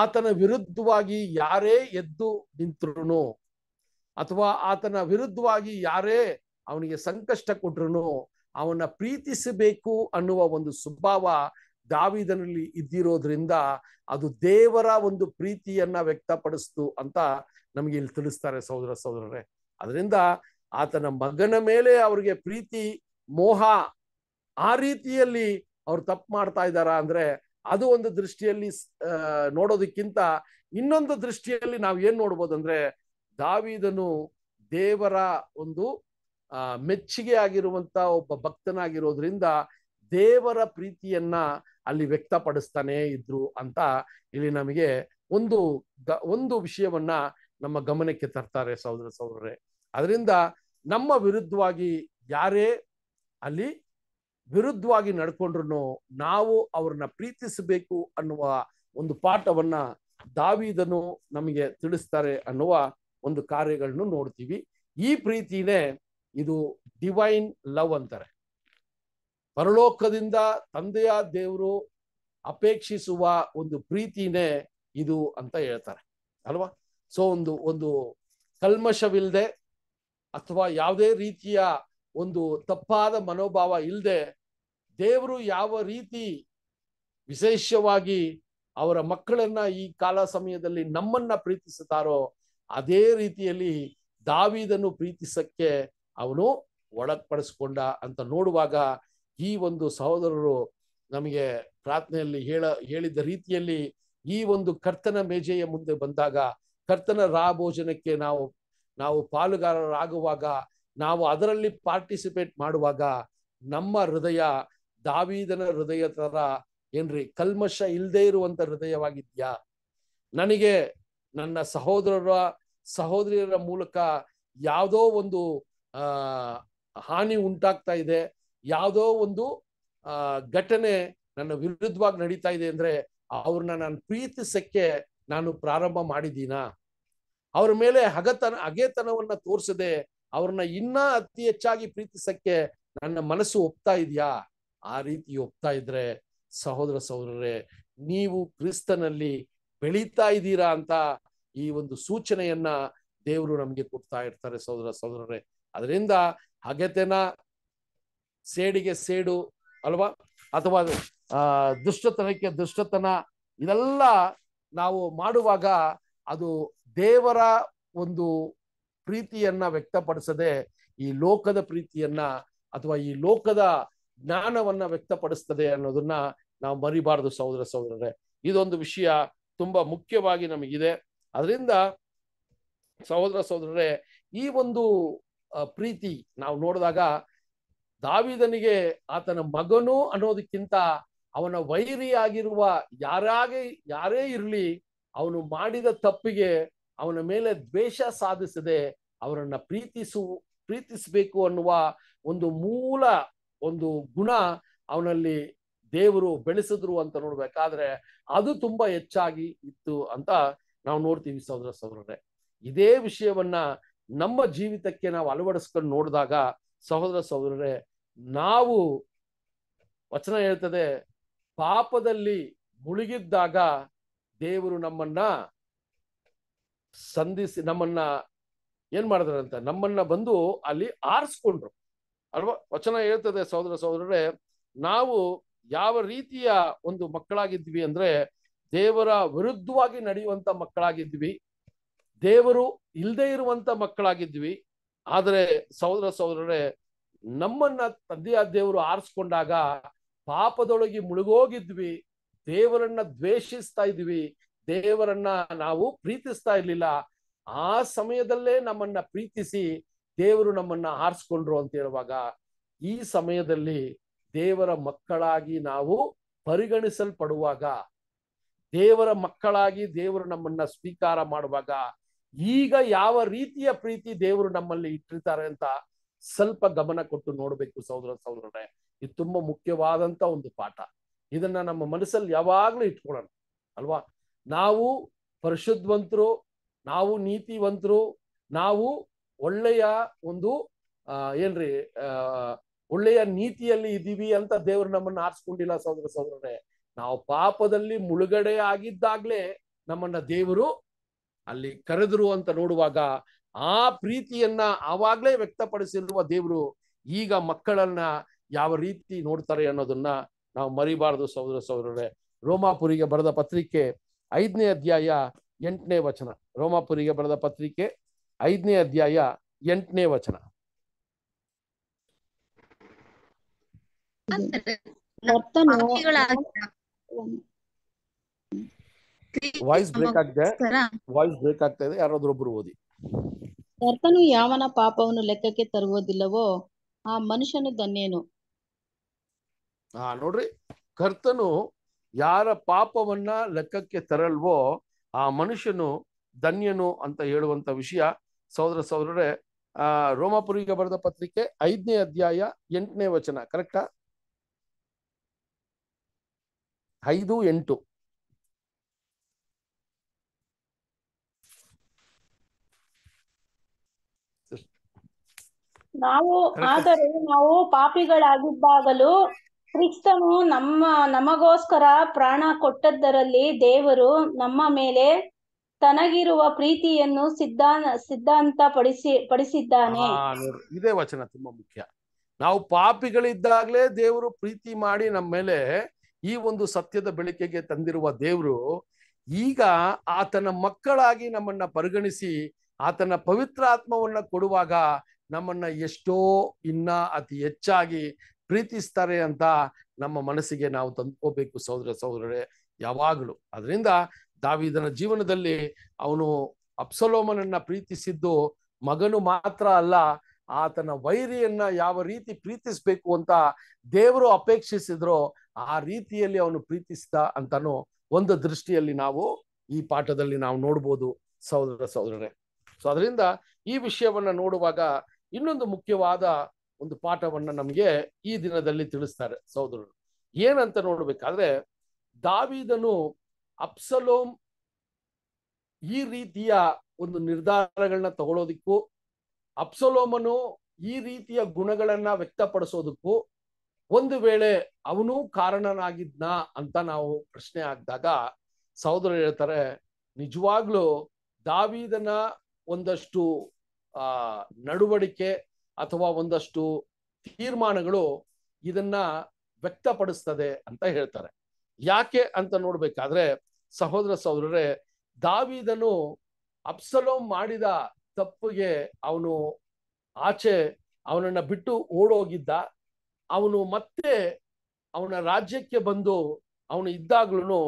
ಆತನ ವಿರುದ್ಧವಾಗಿ ಯಾರೇ ಎದ್ದು ನಿಂತ್ರು ಅಥವಾ ಆತನ ವಿರುದ್ಧವಾಗಿ ಯಾರೇ ಅವನಿಗೆ ಸಂಕಷ್ಟ ಕೊಟ್ರು ಅವನ ಪ್ರೀತಿಸಬೇಕು ಅನ್ನುವ ಒಂದು ಸ್ವಭಾವ ದಾವಿದನಲ್ಲಿ ಇದ್ದಿರೋದ್ರಿಂದ ಅದು ದೇವರ ಒಂದು ಪ್ರೀತಿಯನ್ನ ವ್ಯಕ್ತಪಡಿಸ್ತು ಅಂತ ನಮಗೆ ಇಲ್ಲಿ ತಿಳಿಸ್ತಾರೆ ಸಹೋದರ ಸಹೋದರರೇ ಅದರಿಂದ ಆತನ ಮಗನ ಮೇಲೆ ಅವ್ರಿಗೆ ಪ್ರೀತಿ ಮೋಹ ಆ ರೀತಿಯಲ್ಲಿ ಅವ್ರು ತಪ್ಪು ಮಾಡ್ತಾ ಇದ್ದಾರಾ ಅಂದ್ರೆ ಅದು ಒಂದು ದೃಷ್ಟಿಯಲ್ಲಿ ನೋಡೋದಕ್ಕಿಂತ ಇನ್ನೊಂದು ದೃಷ್ಟಿಯಲ್ಲಿ ನಾವು ಏನ್ ನೋಡ್ಬೋದು ಅಂದ್ರೆ ದಾವಿದನು ದೇವರ ಒಂದು ಮೆಚ್ಚುಗೆ ಆಗಿರುವಂತ ಒಬ್ಬ ಭಕ್ತನಾಗಿರೋದ್ರಿಂದ ದೇವರ ಪ್ರೀತಿಯನ್ನ ಅಲ್ಲಿ ವ್ಯಕ್ತಪಡಿಸ್ತಾನೆ ಇದ್ರು ಅಂತ ಇಲ್ಲಿ ನಮಗೆ ಒಂದು ಒಂದು ವಿಷಯವನ್ನ ನಮ್ಮ ಗಮನಕ್ಕೆ ತರ್ತಾರೆ ಸಹೋದರ ಸಹೋದರೇ ಅದರಿಂದ ನಮ್ಮ ವಿರುದ್ಧವಾಗಿ ಯಾರೇ ಅಲ್ಲಿ ವಿರುದ್ಧವಾಗಿ ನಡ್ಕೊಂಡ್ರು ನಾವು ಅವ್ರನ್ನ ಪ್ರೀತಿಸಬೇಕು ಅನ್ನುವ ಒಂದು ಪಾಠವನ್ನ ದಾವಿದನು ನಮಗೆ ತಿಳಿಸ್ತಾರೆ ಅನ್ನುವ ಒಂದು ಕಾರ್ಯಗಳನ್ನು ನೋಡ್ತೀವಿ ಈ ಪ್ರೀತಿನೇ ಇದು ಡಿವೈನ್ ಲವ್ ಅಂತಾರೆ ಪರಲೋಕದಿಂದ ತಂದೆಯ ದೇವರು ಅಪೇಕ್ಷಿಸುವ ಒಂದು ಪ್ರೀತಿನೇ ಇದು ಅಂತ ಹೇಳ್ತಾರೆ ಅಲ್ವಾ ಸೊ ಒಂದು ಒಂದು ಕಲ್ಮಶವಿಲ್ಲದೆ ಅಥವಾ ಯಾವುದೇ ರೀತಿಯ ಒಂದು ತಪ್ಪಾದ ಮನೋಭಾವ ಇಲ್ಲದೆ ದೇವರು ಯಾವ ರೀತಿ ವಿಶೇಷವಾಗಿ ಅವರ ಮಕ್ಕಳನ್ನ ಈ ಕಾಲ ಸಮಯದಲ್ಲಿ ನಮ್ಮನ್ನ ಪ್ರೀತಿಸುತ್ತಾರೋ ಅದೇ ರೀತಿಯಲ್ಲಿ ದಾವಿದನ್ನು ಪ್ರೀತಿಸಕ್ಕೆ ಅವನು ಒಳಪಡಿಸ್ಕೊಂಡ ಅಂತ ನೋಡುವಾಗ ಈ ಒಂದು ಸಹೋದರರು ನಮಗೆ ಪ್ರಾರ್ಥನೆಯಲ್ಲಿ ಹೇಳ ಹೇಳಿದ ರೀತಿಯಲ್ಲಿ ಈ ಒಂದು ಕರ್ತನ ಮೇಜೆಯ ಮುಂದೆ ಬಂದಾಗ ಕರ್ತನ ರಾಭೋಜನಕ್ಕೆ ನಾವು ನಾವು ಪಾಲುಗಾರರಾಗುವಾಗ ನಾವು ಅದರಲ್ಲಿ ಪಾರ್ಟಿಸಿಪೇಟ್ ಮಾಡುವಾಗ ನಮ್ಮ ಹೃದಯ ದಾವಿದನ ಹೃದಯ ತರ ಏನ್ರಿ ಕಲ್ಮಶ ಇಲ್ಲದೆ ಇರುವಂತ ಹೃದಯವಾಗಿದ್ಯಾ ನನಗೆ ನನ್ನ ಸಹೋದರರ ಸಹೋದರಿಯರ ಮೂಲಕ ಯಾವುದೋ ಒಂದು ಹಾನಿ ಉಂಟಾಗ್ತಾ ಇದೆ ಯಾವುದೋ ಒಂದು ಘಟನೆ ನನ್ನ ವಿರುದ್ಧವಾಗಿ ನಡೀತಾ ಇದೆ ಅಂದ್ರೆ ಅವ್ರನ್ನ ನಾನು ಪ್ರೀತಿಸಕ್ಕೆ ನಾನು ಪ್ರಾರಂಭ ಮಾಡಿದ್ದೀನಾ ಅವ್ರ ಮೇಲೆ ಹಗತನ ಹಗೆತನವನ್ನ ತೋರಿಸದೆ ಅವ್ರನ್ನ ಇನ್ನ ಅತಿ ಹೆಚ್ಚಾಗಿ ಪ್ರೀತಿಸಕ್ಕೆ ನನ್ನ ಮನಸ್ಸು ಒಪ್ತಾ ಇದೆಯಾ ಆ ರೀತಿ ಒಪ್ತಾ ಇದ್ರೆ ಸಹೋದರ ಸಹೋದರರೇ ನೀವು ಕ್ರಿಸ್ತನಲ್ಲಿ ಬೆಳೀತಾ ಇದ್ದೀರಾ ಅಂತ ಈ ಒಂದು ಸೂಚನೆಯನ್ನ ದೇವರು ನಮ್ಗೆ ಕೊಡ್ತಾ ಇರ್ತಾರೆ ಸಹೋದರ ಸಹೋದರರೇ ಅದರಿಂದ ಹಗೆತನ ಸೇಡಿಗೆ ಸೇಡು ಅಲ್ವಾ ಅಥವಾ ಆ ದುಷ್ಟತನಕ್ಕೆ ದುಷ್ಟತನ ಇದೆಲ್ಲ ನಾವು ಮಾಡುವಾಗ ಅದು ದೇವರ ಒಂದು ಪ್ರೀತಿಯನ್ನ ವ್ಯಕ್ತಪಡಿಸದೆ ಈ ಲೋಕದ ಪ್ರೀತಿಯನ್ನ ಅಥವಾ ಈ ಲೋಕದ ಜ್ಞಾನವನ್ನ ವ್ಯಕ್ತಪಡಿಸ್ತದೆ ಅನ್ನೋದನ್ನ ನಾವು ಮರಿಬಾರದು ಸಹೋದರ ಸಹೋದರರೇ ಇದೊಂದು ವಿಷಯ ತುಂಬಾ ಮುಖ್ಯವಾಗಿ ನಮಗಿದೆ ಅದರಿಂದ ಸಹೋದರ ಸಹೋದರರೇ ಈ ಒಂದು ಪ್ರೀತಿ ನಾವು ನೋಡಿದಾಗ ದಾವಿದನಿಗೆ ಆತನ ಮಗನು ಅನ್ನೋದಕ್ಕಿಂತ ಅವನ ವೈರಿಯಾಗಿರುವ ಯಾರಾಗೆ ಯಾರೇ ಇರಲಿ ಅವನು ಮಾಡಿದ ತಪ್ಪಿಗೆ ಅವನ ಮೇಲೆ ದ್ವೇಷ ಸಾಧಿಸದೆ ಅವರನ್ನ ಪ್ರೀತಿಸು ಪ್ರೀತಿಸಬೇಕು ಅನ್ನುವ ಒಂದು ಮೂಲ ಒಂದು ಗುಣ ಅವನಲ್ಲಿ ದೇವರು ಬೆಳೆಸಿದ್ರು ಅಂತ ನೋಡ್ಬೇಕಾದ್ರೆ ಅದು ತುಂಬಾ ಹೆಚ್ಚಾಗಿ ಇತ್ತು ಅಂತ ನಾವು ನೋಡ್ತೀವಿ ಸಹೋದರ ಸಹೋದರರೇ ಇದೇ ವಿಷಯವನ್ನ ನಮ್ಮ ಜೀವಿತಕ್ಕೆ ನಾವು ಅಳವಡಿಸ್ಕೊಂಡು ನೋಡಿದಾಗ ಸಹೋದರ ಸಹೋದರರೇ ನಾವು ವಚನ ಹೇಳ್ತದೆ ಪಾಪದಲ್ಲಿ ಮುಳುಗಿದ್ದಾಗ ದೇವರು ನಮ್ಮನ್ನ ಸಂಧಿಸಿ ನಮ್ಮನ್ನ ಏನ್ ಅಂತ ನಮ್ಮನ್ನ ಬಂದು ಅಲ್ಲಿ ಆರಿಸ್ಕೊಂಡ್ರು ಅಲ್ವಾ ವಚನ ಹೇಳ್ತದೆ ಸಹೋದರ ಸಹೋದರರೇ ನಾವು ಯಾವ ರೀತಿಯ ಒಂದು ಮಕ್ಕಳಾಗಿದ್ವಿ ಅಂದ್ರೆ ದೇವರ ವಿರುದ್ಧವಾಗಿ ನಡೆಯುವಂತ ಮಕ್ಕಳಾಗಿದ್ವಿ ದೇವರು ಇಲ್ಲದೆ ಇರುವಂತ ಮಕ್ಕಳಾಗಿದ್ವಿ ಆದರೆ ಸಹೋದರ ಸಹೋದರರೇ ನಮ್ಮನ್ನ ತಂದೆಯ ದೇವರು ಆರಿಸ್ಕೊಂಡಾಗ ಪಾಪದೊಳಗೆ ಮುಳುಗೋಗಿದ್ವಿ ದೇವರನ್ನ ದ್ವೇಷಿಸ್ತಾ ಇದ್ವಿ ದೇವರನ್ನ ನಾವು ಪ್ರೀತಿಸ್ತಾ ಇರ್ಲಿಲ್ಲ ಆ ಸಮಯದಲ್ಲೇ ನಮ್ಮನ್ನ ಪ್ರೀತಿಸಿ ದೇವರು ನಮ್ಮನ್ನ ಆರಿಸ್ಕೊಂಡ್ರು ಅಂತ ಹೇಳುವಾಗ ಈ ಸಮಯದಲ್ಲಿ ದೇವರ ಮಕ್ಕಳಾಗಿ ನಾವು ಪರಿಗಣಿಸಲ್ಪಡುವಾಗ ದೇವರ ಮಕ್ಕಳಾಗಿ ದೇವರು ನಮ್ಮನ್ನ ಸ್ವೀಕಾರ ಮಾಡುವಾಗ ಈಗ ಯಾವ ರೀತಿಯ ಪ್ರೀತಿ ದೇವರು ನಮ್ಮಲ್ಲಿ ಇಟ್ಟಿರ್ತಾರೆ ಅಂತ ಸ್ವಲ್ಪ ಗಮನ ಕೊಟ್ಟು ನೋಡಬೇಕು ಸಹೋದರ ಸಹೋದರರೇ ಇದು ತುಂಬಾ ಮುಖ್ಯವಾದಂತ ಒಂದು ಪಾಠ ಇದನ್ನ ನಮ್ಮ ಮನಸ್ಸಲ್ಲಿ ಯಾವಾಗ್ಲೂ ಇಟ್ಕೊಳ್ಳೋಣ ಅಲ್ವಾ ನಾವು ಪರಿಶುದ್ಧವಂತರು ನಾವು ನೀತಿವಂತರು ನಾವು ಒಳ್ಳೆಯ ಒಂದು ಏನ್ರಿ ಒಳ್ಳೆಯ ನೀತಿಯಲ್ಲಿ ಇದ್ದೀವಿ ಅಂತ ದೇವರು ನಮ್ಮನ್ನ ಆರಿಸ್ಕೊಂಡಿಲ್ಲ ಸಹೋದರ ಸಹೋದರರೇ ನಾವು ಪಾಪದಲ್ಲಿ ಮುಳುಗಡೆ ಆಗಿದ್ದಾಗ್ಲೇ ನಮ್ಮನ್ನ ದೇವರು ಅಲ್ಲಿ ಕರೆದ್ರು ಅಂತ ನೋಡುವಾಗ ಆ ಪ್ರೀತಿಯನ್ನ ಆವಾಗ್ಲೇ ವ್ಯಕ್ತಪಡಿಸಿರುವ ದೇವರು ಈಗ ಮಕ್ಕಳನ್ನ ಯಾವ ರೀತಿ ನೋಡ್ತಾರೆ ಅನ್ನೋದನ್ನ ನಾವು ಮರಿಬಾರದು ಸಹೋದರ ಸಹೋದರರೇ ರೋಮಾಪುರಿಗೆ ಬರೆದ ಪತ್ರಿಕೆ ಐದನೇ ಅಧ್ಯಾಯ ಎಂಟನೇ ವಚನ ರೋಮಾಪುರಿಗೆ ಬರೆದ ಪತ್ರಿಕೆ ಐದನೇ ಅಧ್ಯಾಯ ಎಂಟನೇ ವಚನ ವಾಯ್ಸ್ ಬ್ರೇಕ್ ವಾಯ್ಸ್ ಬ್ರೇಕ್ ಆಗ್ತಾ ಇದೆ ಯಾರಾದ್ರೊಬ್ರು ಓದಿ ಕರ್ತನು ಯಾವನ ಪಾಪವನ್ನು ಲೆಕ್ಕಕ್ಕೆ ತರುವುದಿಲ್ಲವೋ ಆ ಮನುಷ್ಯನು ಧನ್ಯನು ಹಾ ನೋಡ್ರಿ ಕರ್ತನು ಯಾರ ಪಾಪವನ್ನ ಲೆಕ್ಕಕ್ಕೆ ತರಲ್ವೋ ಆ ಮನುಷ್ಯನು ಧನ್ಯನು ಅಂತ ಹೇಳುವಂತ ವಿಷಯ ಸಹೋದರ ಸಹೋದರರೇ ಆ ರೋಮಾಪುರಿಗೆ ಬರೆದ ಪತ್ರಿಕೆ ಐದನೇ ಅಧ್ಯಾಯ ಎಂಟನೇ ವಚನ ಕರೆಕ್ಟಾ ಐದು ಎಂಟು ನಾವು ಆದರೆ ನಾವು ಪಾಪಿಗಳಾಗಿದ್ದಾಗಲೂ ಕ್ರಿಸ್ತನು ನಮ್ಮ ನಮಗೋಸ್ಕರ ಪ್ರಾಣ ಕೊಟ್ಟದ್ದರಲ್ಲಿ ದೇವರು ನಮ್ಮ ಮೇಲೆ ತನಗಿರುವ ಪ್ರೀತಿಯನ್ನು ಸಿದ್ಧಾಂತ ಸಿದ್ಧಾಂತ ಪಡಿಸಿ ಪಡಿಸಿದ್ದಾನೆ ಇದೇ ವಚನ ತುಂಬಾ ಮುಖ್ಯ ನಾವು ಪಾಪಿಗಳಿದ್ದಾಗಲೇ ದೇವರು ಪ್ರೀತಿ ಮಾಡಿ ನಮ್ಮ ಮೇಲೆ ಈ ಒಂದು ಸತ್ಯದ ಬೆಳಕಿಗೆ ತಂದಿರುವ ದೇವರು ಈಗ ಆತನ ಮಕ್ಕಳಾಗಿ ನಮ್ಮನ್ನ ಪರಿಗಣಿಸಿ ಆತನ ಪವಿತ್ರ ಆತ್ಮವನ್ನ ಕೊಡುವಾಗ ನಮ್ಮನ್ನ ಎಷ್ಟೋ ಇನ್ನ ಅತಿ ಹೆಚ್ಚಾಗಿ ಪ್ರೀತಿಸ್ತಾರೆ ಅಂತ ನಮ್ಮ ಮನಸ್ಸಿಗೆ ನಾವು ತಂದ್ಕೋಬೇಕು ಸಹೋದರ ಸಹೋದರರೇ ಯಾವಾಗಲೂ ಅದರಿಂದ ದಾವಿದನ ಜೀವನದಲ್ಲಿ ಅವನು ಅಪ್ಸಲೋಮನನ್ನ ಪ್ರೀತಿಸಿದ್ದು ಮಗನು ಮಾತ್ರ ಅಲ್ಲ ಆತನ ವೈರಿಯನ್ನ ಯಾವ ರೀತಿ ಪ್ರೀತಿಸ್ಬೇಕು ಅಂತ ದೇವರು ಅಪೇಕ್ಷಿಸಿದ್ರೋ ಆ ರೀತಿಯಲ್ಲಿ ಅವನು ಪ್ರೀತಿಸಿದ ಅಂತಾನು ಒಂದು ದೃಷ್ಟಿಯಲ್ಲಿ ನಾವು ಈ ಪಾಠದಲ್ಲಿ ನಾವು ನೋಡ್ಬೋದು ಸಹೋದರ ಸಹೋದರರೇ ಸೊ ಅದರಿಂದ ಈ ವಿಷಯವನ್ನ ನೋಡುವಾಗ ಇನ್ನೊಂದು ಮುಖ್ಯವಾದ ಒಂದು ಪಾಠವನ್ನ ನಮಗೆ ಈ ದಿನದಲ್ಲಿ ತಿಳಿಸ್ತಾರೆ ಸಹೋದರರು ಏನಂತ ನೋಡ್ಬೇಕಾದ್ರೆ ದಾವಿದನು ಅಪ್ಸಲೋಮ್ ಈ ರೀತಿಯ ಒಂದು ನಿರ್ಧಾರಗಳನ್ನ ತಗೊಳೋದಿಕ್ಕೂ ಅಪ್ಸಲೋಮನು ಈ ರೀತಿಯ ಗುಣಗಳನ್ನ ವ್ಯಕ್ತಪಡಿಸೋದಕ್ಕೂ ಒಂದು ವೇಳೆ ಅವನು ಕಾರಣನಾಗಿದ್ನ ಅಂತ ನಾವು ಪ್ರಶ್ನೆ ಹಾಕಿದಾಗ ಸಹೋದರರು ಹೇಳ್ತಾರೆ ನಿಜವಾಗ್ಲೂ ದಾವಿದನ ಒಂದಷ್ಟು ಆ ನಡವಳಿಕೆ ಅಥವಾ ಒಂದಷ್ಟು ತೀರ್ಮಾನಗಳು ಇದನ್ನ ವ್ಯಕ್ತಪಡಿಸ್ತದೆ ಅಂತ ಹೇಳ್ತಾರೆ ಯಾಕೆ ಅಂತ ನೋಡ್ಬೇಕಾದ್ರೆ ಸಹೋದರ ಸಹೋದರರೇ ದಾವಿದನು ಅಪ್ಸಲೋ ಮಾಡಿದ ತಪ್ಪಿಗೆ ಅವನು ಆಚೆ ಅವನನ್ನ ಬಿಟ್ಟು ಓಡೋಗಿದ್ದ ಅವನು ಮತ್ತೆ ಅವನ ರಾಜ್ಯಕ್ಕೆ ಬಂದು ಅವನು ಇದ್ದಾಗ್ಲೂ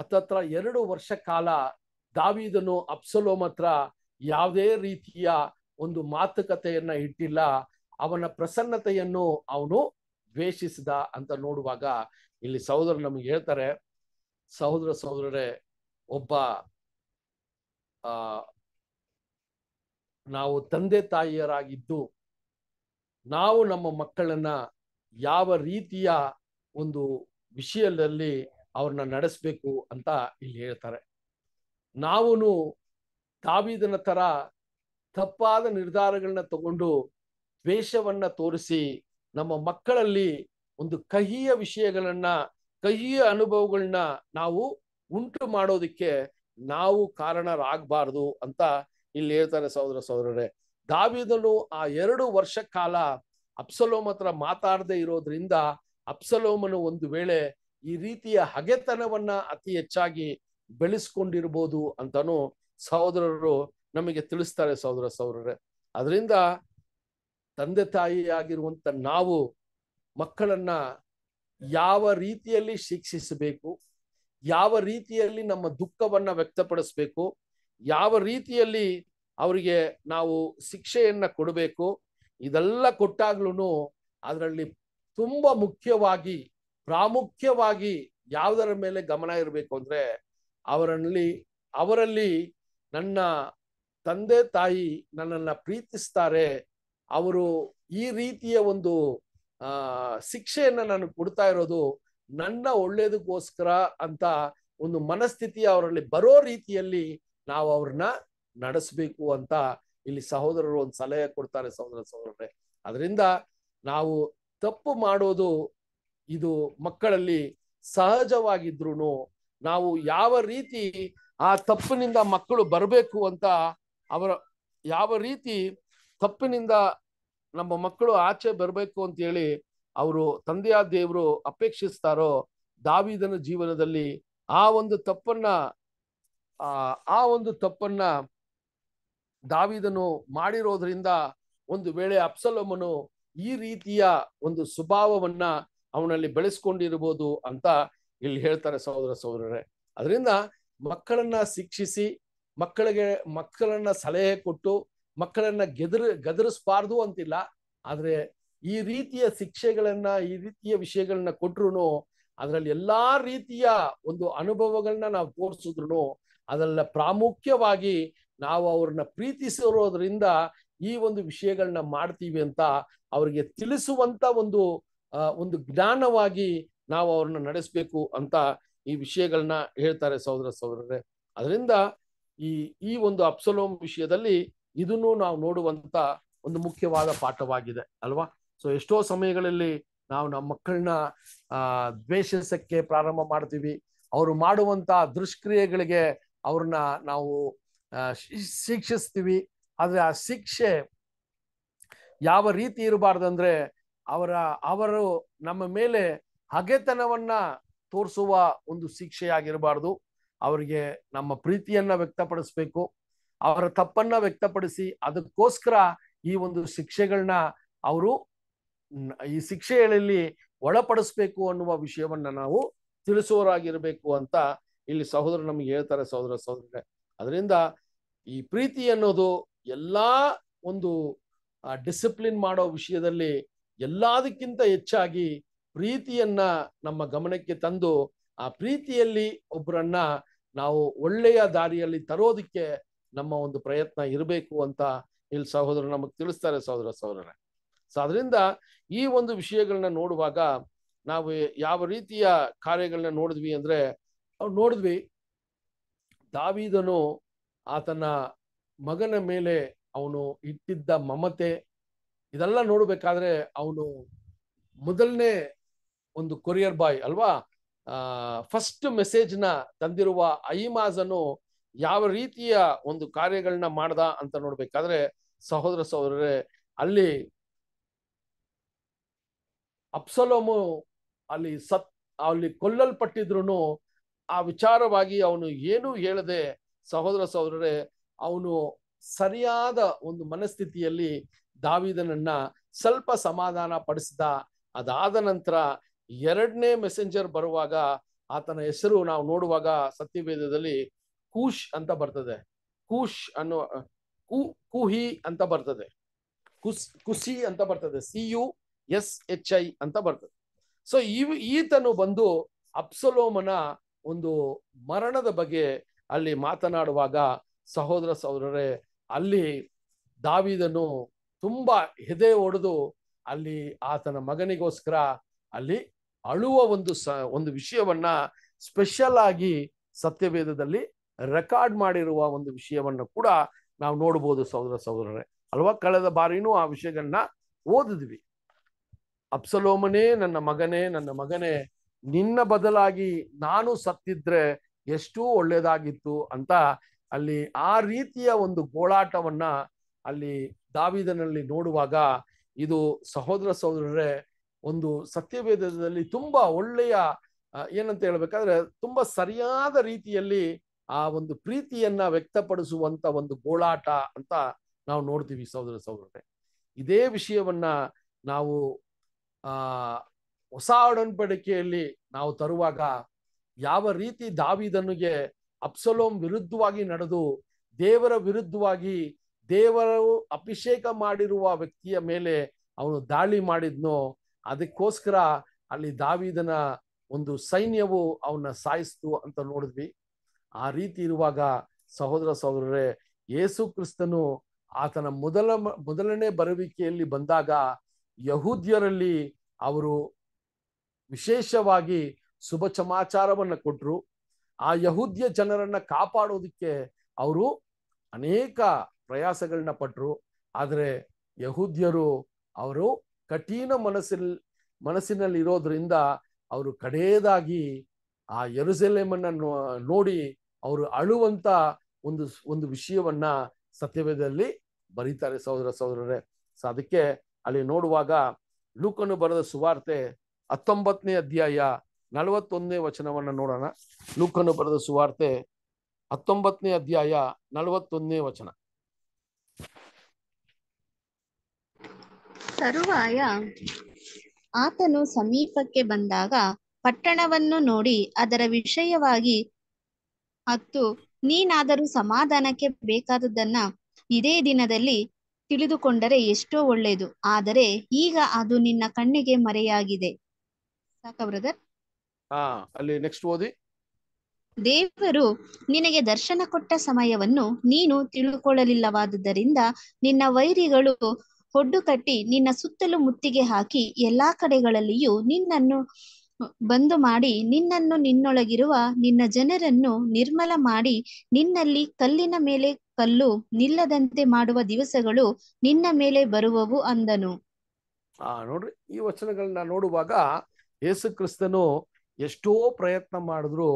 ಹತ್ತತ್ರ ಎರಡು ವರ್ಷ ಕಾಲ ದಾವಿದನು ಅಪ್ಸಲೋಮ್ ಹತ್ರ ಯಾವುದೇ ರೀತಿಯ ಒಂದು ಮಾತುಕತೆಯನ್ನ ಇಟ್ಟಿಲ್ಲ ಅವನ ಪ್ರಸನ್ನತೆಯನ್ನು ಅವನು ದ್ವೇಷಿಸಿದ ಅಂತ ನೋಡುವಾಗ ಇಲ್ಲಿ ಸಹೋದರ ನಮ್ಗೆ ಹೇಳ್ತಾರೆ ಸಹೋದರ ಸಹೋದರರೇ ಒಬ್ಬ ಆ ನಾವು ತಂದೆ ತಾಯಿಯರಾಗಿದ್ದು ನಾವು ನಮ್ಮ ಮಕ್ಕಳನ್ನ ಯಾವ ರೀತಿಯ ಒಂದು ವಿಷಯದಲ್ಲಿ ಅವ್ರನ್ನ ನಡೆಸಬೇಕು ಅಂತ ಇಲ್ಲಿ ಹೇಳ್ತಾರೆ ನಾವು ತಾವಿದನ ತರ ತಪ್ಪಾದ ನಿರ್ಧಾರಗಳನ್ನ ತಗೊಂಡು ದ್ವೇಷವನ್ನ ತೋರಿಸಿ ನಮ್ಮ ಮಕ್ಕಳಲ್ಲಿ ಒಂದು ಕಹಿಯ ವಿಷಯಗಳನ್ನ ಕಹಿಯ ಅನುಭವಗಳನ್ನ ನಾವು ಉಂಟು ಮಾಡೋದಕ್ಕೆ ನಾವು ಕಾರಣರಾಗಬಾರದು ಅಂತ ಇಲ್ಲಿ ಹೇಳ್ತಾರೆ ಸಹೋದರ ಸಹೋದರರೇ ದಾವಿದನು ಆ ಎರಡು ವರ್ಷ ಕಾಲ ಅಪ್ಸಲೋಮ್ ಹತ್ರ ಮಾತಾಡದೆ ಇರೋದ್ರಿಂದ ಅಪ್ಸಲೋಮನು ಒಂದು ವೇಳೆ ಈ ರೀತಿಯ ಹಗೆತನವನ್ನ ಅತಿ ಹೆಚ್ಚಾಗಿ ಬೆಳೆಸ್ಕೊಂಡಿರ್ಬೋದು ಅಂತಾನು ಸಹೋದರರು ನಮಗೆ ತಿಳಿಸ್ತಾರೆ ಸಹೋದರ ಸಹೋದರರೇ ಅದರಿಂದ ತಂದೆ ತಾಯಿಯಾಗಿರುವಂಥ ನಾವು ಮಕ್ಕಳನ್ನ ಯಾವ ರೀತಿಯಲ್ಲಿ ಶಿಕ್ಷಿಸಬೇಕು ಯಾವ ರೀತಿಯಲ್ಲಿ ನಮ್ಮ ದುಃಖವನ್ನ ವ್ಯಕ್ತಪಡಿಸ್ಬೇಕು ಯಾವ ರೀತಿಯಲ್ಲಿ ಅವರಿಗೆ ನಾವು ಶಿಕ್ಷೆಯನ್ನ ಕೊಡಬೇಕು ಇದೆಲ್ಲ ಕೊಟ್ಟಾಗ್ಲೂ ಅದರಲ್ಲಿ ತುಂಬಾ ಮುಖ್ಯವಾಗಿ ಪ್ರಾಮುಖ್ಯವಾಗಿ ಯಾವುದರ ಮೇಲೆ ಗಮನ ಇರಬೇಕು ಅಂದ್ರೆ ಅವರಲ್ಲಿ ಅವರಲ್ಲಿ ನನ್ನ ತಂದೆ ತಾಯಿ ನನ್ನನ್ನ ಪ್ರೀತಿಸ್ತಾರೆ ಅವರು ಈ ರೀತಿಯ ಒಂದು ಆ ಶಿಕ್ಷೆಯನ್ನ ನಾನು ಕೊಡ್ತಾ ಇರೋದು ನನ್ನ ಒಳ್ಳೇದಕ್ಕೋಸ್ಕರ ಅಂತ ಒಂದು ಮನಸ್ಥಿತಿ ಅವರಲ್ಲಿ ಬರೋ ರೀತಿಯಲ್ಲಿ ನಾವು ಅವ್ರನ್ನ ನಡೆಸಬೇಕು ಅಂತ ಇಲ್ಲಿ ಸಹೋದರರು ಒಂದು ಸಲಹೆ ಕೊಡ್ತಾರೆ ಸಹೋದರ ಸಹೋದರರೇ ಅದರಿಂದ ನಾವು ತಪ್ಪು ಮಾಡೋದು ಇದು ಮಕ್ಕಳಲ್ಲಿ ಸಹಜವಾಗಿದ್ರು ನಾವು ಯಾವ ರೀತಿ ಆ ತಪ್ಪಿನಿಂದ ಮಕ್ಕಳು ಬರಬೇಕು ಅಂತ ಅವರ ಯಾವ ರೀತಿ ತಪ್ಪಿನಿಂದ ನಮ್ಮ ಮಕ್ಕಳು ಆಚೆ ಬರಬೇಕು ಅಂತ ಹೇಳಿ ಅವರು ತಂದೆಯ ದೇವರು ಅಪೇಕ್ಷಿಸ್ತಾರೋ ದಾವಿದನ ಜೀವನದಲ್ಲಿ ಆ ಒಂದು ತಪ್ಪನ್ನ ಆ ಒಂದು ತಪ್ಪನ್ನ ದಾವಿದನು ಮಾಡಿರೋದ್ರಿಂದ ಒಂದು ವೇಳೆ ಅಪ್ಸಲೊಮ್ಮನು ಈ ರೀತಿಯ ಒಂದು ಸ್ವಭಾವವನ್ನ ಅವನಲ್ಲಿ ಬೆಳೆಸ್ಕೊಂಡಿರ್ಬೋದು ಅಂತ ಇಲ್ಲಿ ಹೇಳ್ತಾರೆ ಸಹೋದರ ಸಹೋದರರೇ ಅದರಿಂದ ಮಕ್ಕಳನ್ನ ಶಿಕ್ಷಿಸಿ ಮಕ್ಕಳಿಗೆ ಮಕ್ಕಳನ್ನ ಸಲಹೆ ಕೊಟ್ಟು ಮಕ್ಕಳನ್ನ ಗೆದರ್ ಗದರಿಸಬಾರ್ದು ಅಂತಿಲ್ಲ ಆದ್ರೆ ಈ ರೀತಿಯ ಶಿಕ್ಷೆಗಳನ್ನ ಈ ರೀತಿಯ ವಿಷಯಗಳನ್ನ ಕೊಟ್ರು ಅದರಲ್ಲಿ ಎಲ್ಲಾ ರೀತಿಯ ಒಂದು ಅನುಭವಗಳನ್ನ ನಾವು ತೋರಿಸಿದ್ರು ಅದನ್ನ ಪ್ರಾಮುಖ್ಯವಾಗಿ ನಾವು ಅವ್ರನ್ನ ಪ್ರೀತಿಸಿರೋದ್ರಿಂದ ಈ ಒಂದು ವಿಷಯಗಳನ್ನ ಮಾಡ್ತೀವಿ ಅಂತ ಅವರಿಗೆ ತಿಳಿಸುವಂತ ಒಂದು ಒಂದು ಜ್ಞಾನವಾಗಿ ನಾವು ಅವ್ರನ್ನ ನಡೆಸಬೇಕು ಅಂತ ಈ ವಿಷಯಗಳನ್ನ ಹೇಳ್ತಾರೆ ಸಹೋದರ ಸಹೋದರರೇ ಅದರಿಂದ ಈ ಈ ಒಂದು ಅಪ್ಸಲೋಮ್ ವಿಷಯದಲ್ಲಿ ಇದನ್ನು ನಾವು ನೋಡುವಂತ ಒಂದು ಮುಖ್ಯವಾದ ಪಾಠವಾಗಿದೆ ಅಲ್ವಾ ಸೊ ಎಷ್ಟೋ ಸಮಯಗಳಲ್ಲಿ ನಾವು ನಮ್ಮ ಮಕ್ಕಳನ್ನ ಆ ದ್ವೇಷಿಸಕ್ಕೆ ಪ್ರಾರಂಭ ಮಾಡ್ತೀವಿ ಅವರು ಮಾಡುವಂತ ದುಷ್ಕ್ರಿಯೆಗಳಿಗೆ ಅವ್ರನ್ನ ನಾವು ಶಿಕ್ಷಿಸ್ತೀವಿ ಆದ್ರೆ ಆ ಶಿಕ್ಷೆ ಯಾವ ರೀತಿ ಇರಬಾರ್ದಂದ್ರೆ ಅವರ ಅವರು ನಮ್ಮ ಮೇಲೆ ಹಗೆತನವನ್ನ ತೋರಿಸುವ ಒಂದು ಶಿಕ್ಷೆಯಾಗಿರಬಾರ್ದು ಅವರಿಗೆ ನಮ್ಮ ಪ್ರೀತಿಯನ್ನ ವ್ಯಕ್ತಪಡಿಸ್ಬೇಕು ಅವರ ತಪ್ಪನ್ನ ವ್ಯಕ್ತಪಡಿಸಿ ಅದಕ್ಕೋಸ್ಕರ ಈ ಒಂದು ಶಿಕ್ಷೆಗಳನ್ನ ಅವರು ಈ ಶಿಕ್ಷೆಗಳಲ್ಲಿ ಒಳಪಡಿಸ್ಬೇಕು ಅನ್ನುವ ವಿಷಯವನ್ನ ನಾವು ತಿಳಿಸುವರಾಗಿರ್ಬೇಕು ಅಂತ ಇಲ್ಲಿ ಸಹೋದರ ನಮ್ಗೆ ಹೇಳ್ತಾರೆ ಸಹೋದರ ಸಹೋದರ ಅದರಿಂದ ಈ ಪ್ರೀತಿ ಅನ್ನೋದು ಎಲ್ಲಾ ಒಂದು ಡಿಸಿಪ್ಲಿನ್ ಮಾಡೋ ವಿಷಯದಲ್ಲಿ ಎಲ್ಲದಕ್ಕಿಂತ ಹೆಚ್ಚಾಗಿ ಪ್ರೀತಿಯನ್ನ ನಮ್ಮ ಗಮನಕ್ಕೆ ತಂದು ಆ ಪ್ರೀತಿಯಲ್ಲಿ ಒಬ್ಬರನ್ನ ನಾವು ಒಳ್ಳೆಯ ದಾರಿಯಲ್ಲಿ ತರೋದಕ್ಕೆ ನಮ್ಮ ಒಂದು ಪ್ರಯತ್ನ ಇರಬೇಕು ಅಂತ ಇಲ್ಲಿ ಸಹೋದರ ನಮಗ್ ತಿಳಿಸ್ತಾರೆ ಸಹೋದರ ಸಹೋದರ ಸೊ ಅದರಿಂದ ಈ ಒಂದು ವಿಷಯಗಳನ್ನ ನೋಡುವಾಗ ನಾವು ಯಾವ ರೀತಿಯ ಕಾರ್ಯಗಳನ್ನ ನೋಡಿದ್ವಿ ಅಂದ್ರೆ ಅವ್ರು ನೋಡಿದ್ವಿ ದಾವಿದನು ಆತನ ಮಗನ ಮೇಲೆ ಅವನು ಇಟ್ಟಿದ್ದ ಮಮತೆ ಇದೆಲ್ಲ ನೋಡಬೇಕಾದ್ರೆ ಅವನು ಮೊದಲನೇ ಒಂದು ಕೊರಿಯರ್ ಬಾಯ್ ಅಲ್ವಾ ಫಸ್ಟ್ ಮೆಸೇಜ್ನ ತಂದಿರುವ ಅಯಿಮಾಜನು ಯಾವ ರೀತಿಯ ಒಂದು ಕಾರ್ಯಗಳನ್ನ ಮಾಡ್ದ ಅಂತ ನೋಡ್ಬೇಕಾದ್ರೆ ಸಹೋದರ ಸಹೋದರರೇ ಅಲ್ಲಿ ಅಪ್ಸಲೋಮು ಅಲ್ಲಿ ಸತ್ ಅಲ್ಲಿ ಕೊಲ್ಲಲ್ಪಟ್ಟಿದ್ರು ಆ ವಿಚಾರವಾಗಿ ಅವನು ಏನೂ ಹೇಳದೆ ಸಹೋದರ ಸಹೋದರರೇ ಅವನು ಸರಿಯಾದ ಒಂದು ಮನಸ್ಥಿತಿಯಲ್ಲಿ ದಾವಿದನನ್ನ ಸ್ವಲ್ಪ ಸಮಾಧಾನ ಪಡಿಸಿದ ಅದಾದ ನಂತರ ಎರಡನೇ ಮೆಸೆಂಜರ್ ಬರುವಾಗ ಆತನ ಹೆಸರು ನಾವು ನೋಡುವಾಗ ಸತ್ಯವೇದದಲ್ಲಿ ಕೂಶ್ ಅಂತ ಬರ್ತದೆ ಕೂಶ್ ಅನ್ನೋ ಕೂ ಕುಹಿ ಅಂತ ಬರ್ತದೆ ಕುಸ್ ಕುಸಿ ಅಂತ ಬರ್ತದೆ C U S H I ಅಂತ ಬರ್ತದೆ ಸೊ ಇವ್ ಈತನು ಬಂದು ಅಪ್ಸಲೋಮನ ಒಂದು ಮರಣದ ಬಗ್ಗೆ ಅಲ್ಲಿ ಮಾತನಾಡುವಾಗ ಸಹೋದರ ಸಹೋದರರೇ ಅಲ್ಲಿ ದಾವಿದನು ತುಂಬಾ ಹೆದೆ ಹೊಡೆದು ಅಲ್ಲಿ ಆತನ ಮಗನಿಗೋಸ್ಕರ ಅಲ್ಲಿ ಅಳುವ ಒಂದು ಸ ಒಂದು ವಿಷಯವನ್ನ ಸ್ಪೆಷಲ್ ಆಗಿ ಸತ್ಯವೇದದಲ್ಲಿ ರೆಕಾರ್ಡ್ ಮಾಡಿರುವ ಒಂದು ವಿಷಯವನ್ನು ಕೂಡ ನಾವು ನೋಡಬಹುದು ಸಹೋದರ ಸಹೋದರರೇ ಅಲ್ವಾ ಕಳೆದ ಬಾರಿನೂ ಆ ವಿಷಯಗಳನ್ನ ಓದಿದ್ವಿ ಅಪ್ಸಲೋಮನೇ ನನ್ನ ಮಗನೇ ನನ್ನ ಮಗನೇ ನಿನ್ನ ಬದಲಾಗಿ ನಾನು ಸತ್ತಿದ್ರೆ ಎಷ್ಟು ಒಳ್ಳೇದಾಗಿತ್ತು ಅಂತ ಅಲ್ಲಿ ಆ ರೀತಿಯ ಒಂದು ಗೋಳಾಟವನ್ನ ಅಲ್ಲಿ ದಾವಿದನಲ್ಲಿ ನೋಡುವಾಗ ಇದು ಸಹೋದರ ಸಹೋದರರೇ ಒಂದು ಸತ್ಯವೇದದಲ್ಲಿ ತುಂಬಾ ಒಳ್ಳೆಯ ಏನಂತ ಹೇಳ್ಬೇಕಾದ್ರೆ ತುಂಬಾ ಸರಿಯಾದ ರೀತಿಯಲ್ಲಿ ಆ ಒಂದು ಪ್ರೀತಿಯನ್ನ ವ್ಯಕ್ತಪಡಿಸುವಂತ ಒಂದು ಗೋಳಾಟ ಅಂತ ನಾವು ನೋಡ್ತೀವಿ ಸಹೋದರ ಸಹೋದರ ಇದೇ ವಿಷಯವನ್ನ ನಾವು ಆ ಹೊಸ ಒಡಂಬಡಿಕೆಯಲ್ಲಿ ನಾವು ತರುವಾಗ ಯಾವ ರೀತಿ ದಾವಿದನಿಗೆ ಅಪ್ಸಲೋಂ ವಿರುದ್ಧವಾಗಿ ನಡೆದು ದೇವರ ವಿರುದ್ಧವಾಗಿ ದೇವರು ಅಭಿಷೇಕ ಮಾಡಿರುವ ವ್ಯಕ್ತಿಯ ಮೇಲೆ ಅವನು ದಾಳಿ ಮಾಡಿದ್ನೋ ಅದಕ್ಕೋಸ್ಕರ ಅಲ್ಲಿ ದಾವಿದನ ಒಂದು ಸೈನ್ಯವು ಅವನ್ನ ಸಾಯಿಸ್ತು ಅಂತ ನೋಡಿದ್ವಿ ಆ ರೀತಿ ಇರುವಾಗ ಸಹೋದರ ಸಹೋದರರೇ ಯೇಸು ಕ್ರಿಸ್ತನು ಆತನ ಮೊದಲ ಮೊದಲನೇ ಬರುವಿಕೆಯಲ್ಲಿ ಬಂದಾಗ ಯಹೂದ್ಯರಲ್ಲಿ ಅವರು ವಿಶೇಷವಾಗಿ ಶುಭ ಸಮಾಚಾರವನ್ನು ಕೊಟ್ಟರು ಆ ಯಹೂದ್ಯ ಜನರನ್ನ ಕಾಪಾಡೋದಕ್ಕೆ ಅವರು ಅನೇಕ ಪ್ರಯಾಸಗಳನ್ನ ಪಟ್ಟರು ಆದರೆ ಯಹೂದ್ಯರು ಅವರು ಕಠಿಣ ಮನಸ್ಸಿನ ಮನಸ್ಸಿನಲ್ಲಿ ಇರೋದ್ರಿಂದ ಅವರು ಕಡೆಯದಾಗಿ ಆ ಎರುಸೆಲೆಮನ್ನ ನೋಡಿ ಅವರು ಅಳುವಂತ ಒಂದು ಒಂದು ವಿಷಯವನ್ನ ಸತ್ಯವೇದಲ್ಲಿ ಬರೀತಾರೆ ಸಹೋದರ ಸಹೋದರರೇ ಸೊ ಅದಕ್ಕೆ ಅಲ್ಲಿ ನೋಡುವಾಗ ಲೂಕನು ಬರೆದ ಸುವಾರ್ತೆ ಹತ್ತೊಂಬತ್ತನೇ ಅಧ್ಯಾಯ ನಲವತ್ತೊಂದನೇ ವಚನವನ್ನ ನೋಡೋಣ ಲೂಕನು ಬರೆದ ಸುವಾರ್ತೆ ಹತ್ತೊಂಬತ್ತನೇ ಅಧ್ಯಾಯ ನಲವತ್ತೊಂದನೇ ವಚನ ತರುವಾಯ ಆತನು ಸಮೀಪಕ್ಕೆ ಬಂದಾಗ ಪಟ್ಟಣವನ್ನು ನೋಡಿ ಅದರ ವಿಷಯವಾಗಿ ಹತ್ತು ನೀನಾದರೂ ಸಮಾಧಾನಕ್ಕೆ ಬೇಕಾದದ್ದನ್ನ ಇದೇ ದಿನದಲ್ಲಿ ತಿಳಿದುಕೊಂಡರೆ ಎಷ್ಟೋ ಒಳ್ಳೆಯದು ಆದರೆ ಈಗ ಅದು ನಿನ್ನ ಕಣ್ಣಿಗೆ ಮರೆಯಾಗಿದೆ ಸಾಕ ಬ್ರದರ್ ಅಲ್ಲಿ ನೆಕ್ಸ್ಟ್ ಓದಿ ದೇವರು ನಿನಗೆ ದರ್ಶನ ಕೊಟ್ಟ ಸಮಯವನ್ನು ನೀನು ತಿಳಿದುಕೊಳ್ಳಲಿಲ್ಲವಾದುದರಿಂದ ನಿನ್ನ ವೈರಿಗಳು ಹೊಡ್ಡು ಕಟ್ಟಿ ನಿನ್ನ ಸುತ್ತಲೂ ಮುತ್ತಿಗೆ ಹಾಕಿ ಎಲ್ಲಾ ಕಡೆಗಳಲ್ಲಿಯೂ ನಿನ್ನನ್ನು ಬಂದು ಮಾಡಿ ನಿನ್ನನ್ನು ನಿನ್ನೊಳಗಿರುವ ನಿನ್ನ ಜನರನ್ನು ನಿರ್ಮಲ ಮಾಡಿ ನಿನ್ನಲ್ಲಿ ಕಲ್ಲಿನ ಮೇಲೆ ಕಲ್ಲು ನಿಲ್ಲದಂತೆ ಮಾಡುವ ದಿವಸಗಳು ನಿನ್ನ ಮೇಲೆ ಬರುವವು ಅಂದನು ಆ ನೋಡ್ರಿ ಈ ವಚನಗಳನ್ನ ನೋಡುವಾಗ ಯೇಸು ಕ್ರಿಸ್ತನು ಎಷ್ಟೋ ಪ್ರಯತ್ನ ಮಾಡಿದ್ರು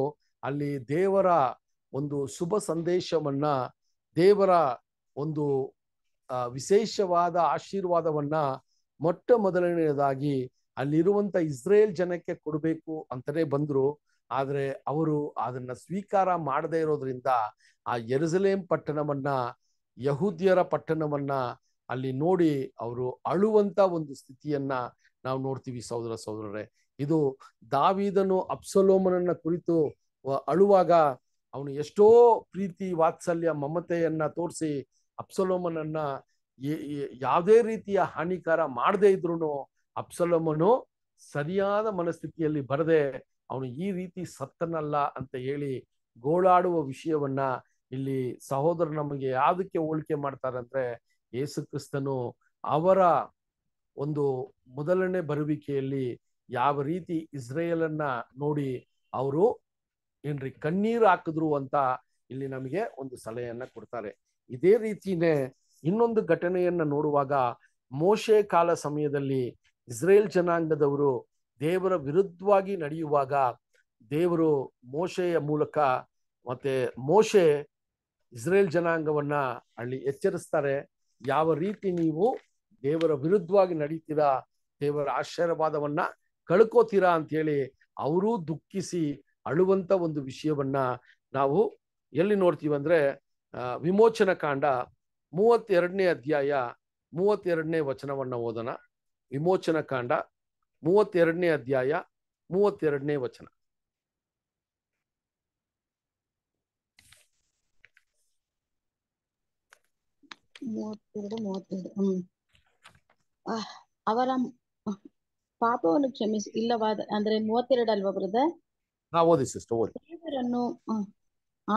ಅಲ್ಲಿ ದೇವರ ಒಂದು ಶುಭ ಸಂದೇಶವನ್ನ ದೇವರ ಒಂದು ವಿಶೇಷವಾದ ಆಶೀರ್ವಾದವನ್ನ ಮೊಟ್ಟ ಮೊದಲನೆಯದಾಗಿ ಅಲ್ಲಿರುವಂತ ಇಸ್ರೇಲ್ ಜನಕ್ಕೆ ಕೊಡಬೇಕು ಅಂತಲೇ ಬಂದ್ರು ಆದರೆ ಅವರು ಅದನ್ನ ಸ್ವೀಕಾರ ಮಾಡದೇ ಇರೋದ್ರಿಂದ ಆ ಯೆರೂಸಲೇಮ್ ಪಟ್ಟಣವನ್ನ ಯಹೂದ್ಯರ ಪಟ್ಟಣವನ್ನ ಅಲ್ಲಿ ನೋಡಿ ಅವರು ಅಳುವಂತ ಒಂದು ಸ್ಥಿತಿಯನ್ನ ನಾವು ನೋಡ್ತೀವಿ ಸಹೋದರ ಸಹೋದರರೇ ಇದು ದಾವಿದನು ಅಪ್ಸಲೋಮನನ್ನ ಕುರಿತು ಅಳುವಾಗ ಅವನು ಎಷ್ಟೋ ಪ್ರೀತಿ ವಾತ್ಸಲ್ಯ ಮಮತೆಯನ್ನ ತೋರಿಸಿ ಅಪ್ಸಲೋಮನನ್ನ ಯಾವುದೇ ರೀತಿಯ ಹಾನಿಕಾರ ಮಾಡದೇ ಇದ್ರು ಅಪ್ಸಲೋಮನು ಸರಿಯಾದ ಮನಸ್ಥಿತಿಯಲ್ಲಿ ಬರದೆ ಅವನು ಈ ರೀತಿ ಸತ್ತನಲ್ಲ ಅಂತ ಹೇಳಿ ಗೋಳಾಡುವ ವಿಷಯವನ್ನ ಇಲ್ಲಿ ಸಹೋದರ ನಮಗೆ ಯಾವುದಕ್ಕೆ ಹೋಲಿಕೆ ಮಾಡ್ತಾರಂದ್ರೆ ಯೇಸು ಕ್ರಿಸ್ತನು ಅವರ ಒಂದು ಮೊದಲನೇ ಬರುವಿಕೆಯಲ್ಲಿ ಯಾವ ರೀತಿ ಇಸ್ರೇಲನ್ನ ನೋಡಿ ಅವರು ಏನ್ರಿ ಕಣ್ಣೀರು ಹಾಕಿದ್ರು ಅಂತ ಇಲ್ಲಿ ನಮಗೆ ಒಂದು ಸಲಹೆಯನ್ನ ಕೊಡ್ತಾರೆ ಇದೇ ರೀತಿನೇ ಇನ್ನೊಂದು ಘಟನೆಯನ್ನ ನೋಡುವಾಗ ಮೋಶೆ ಕಾಲ ಸಮಯದಲ್ಲಿ ಇಸ್ರೇಲ್ ಜನಾಂಗದವರು ದೇವರ ವಿರುದ್ಧವಾಗಿ ನಡೆಯುವಾಗ ದೇವರು ಮೋಶೆಯ ಮೂಲಕ ಮತ್ತೆ ಮೋಶೆ ಇಸ್ರೇಲ್ ಜನಾಂಗವನ್ನ ಅಲ್ಲಿ ಎಚ್ಚರಿಸ್ತಾರೆ ಯಾವ ರೀತಿ ನೀವು ದೇವರ ವಿರುದ್ಧವಾಗಿ ನಡೀತೀರಾ ದೇವರ ಆಶೀರ್ವಾದವನ್ನ ಕಳ್ಕೋತೀರಾ ಅಂತೇಳಿ ಅವರೂ ದುಃಖಿಸಿ ಅಳುವಂತ ಒಂದು ವಿಷಯವನ್ನ ನಾವು ಎಲ್ಲಿ ನೋಡ್ತೀವಿ ಅಂದ್ರೆ ವಿಮೋಚನ ಕಾಂಡ ಮೂವತ್ತೆರಡನೇ ಅಧ್ಯಾಯ ಮೂವತ್ತೆರಡನೇ ವಚನವನ್ನು ಓದೋಣ ವಿಮೋಚನ ಕಾಂಡ ಮೂವತ್ತೆರಡನೇ ಅಧ್ಯಾಯ ಮೂವತ್ತೆರಡನೇ ವಚನ ಮೂವತ್ತೆರಡು ಮೂವತ್ತೆರಡು ಹ್ಮ್ ಅವರ ಪಾಪವನ್ನು ಕ್ಷಮಿಸಿ ಇಲ್ಲವಾದ ಅಂದ್ರೆ ಮೂವತ್ತೆರಡು ಅಲ್ವಾ ಬ್ರದರ್ ಓದಿ ಸಿಸ್ಟರ್ ಓದಿ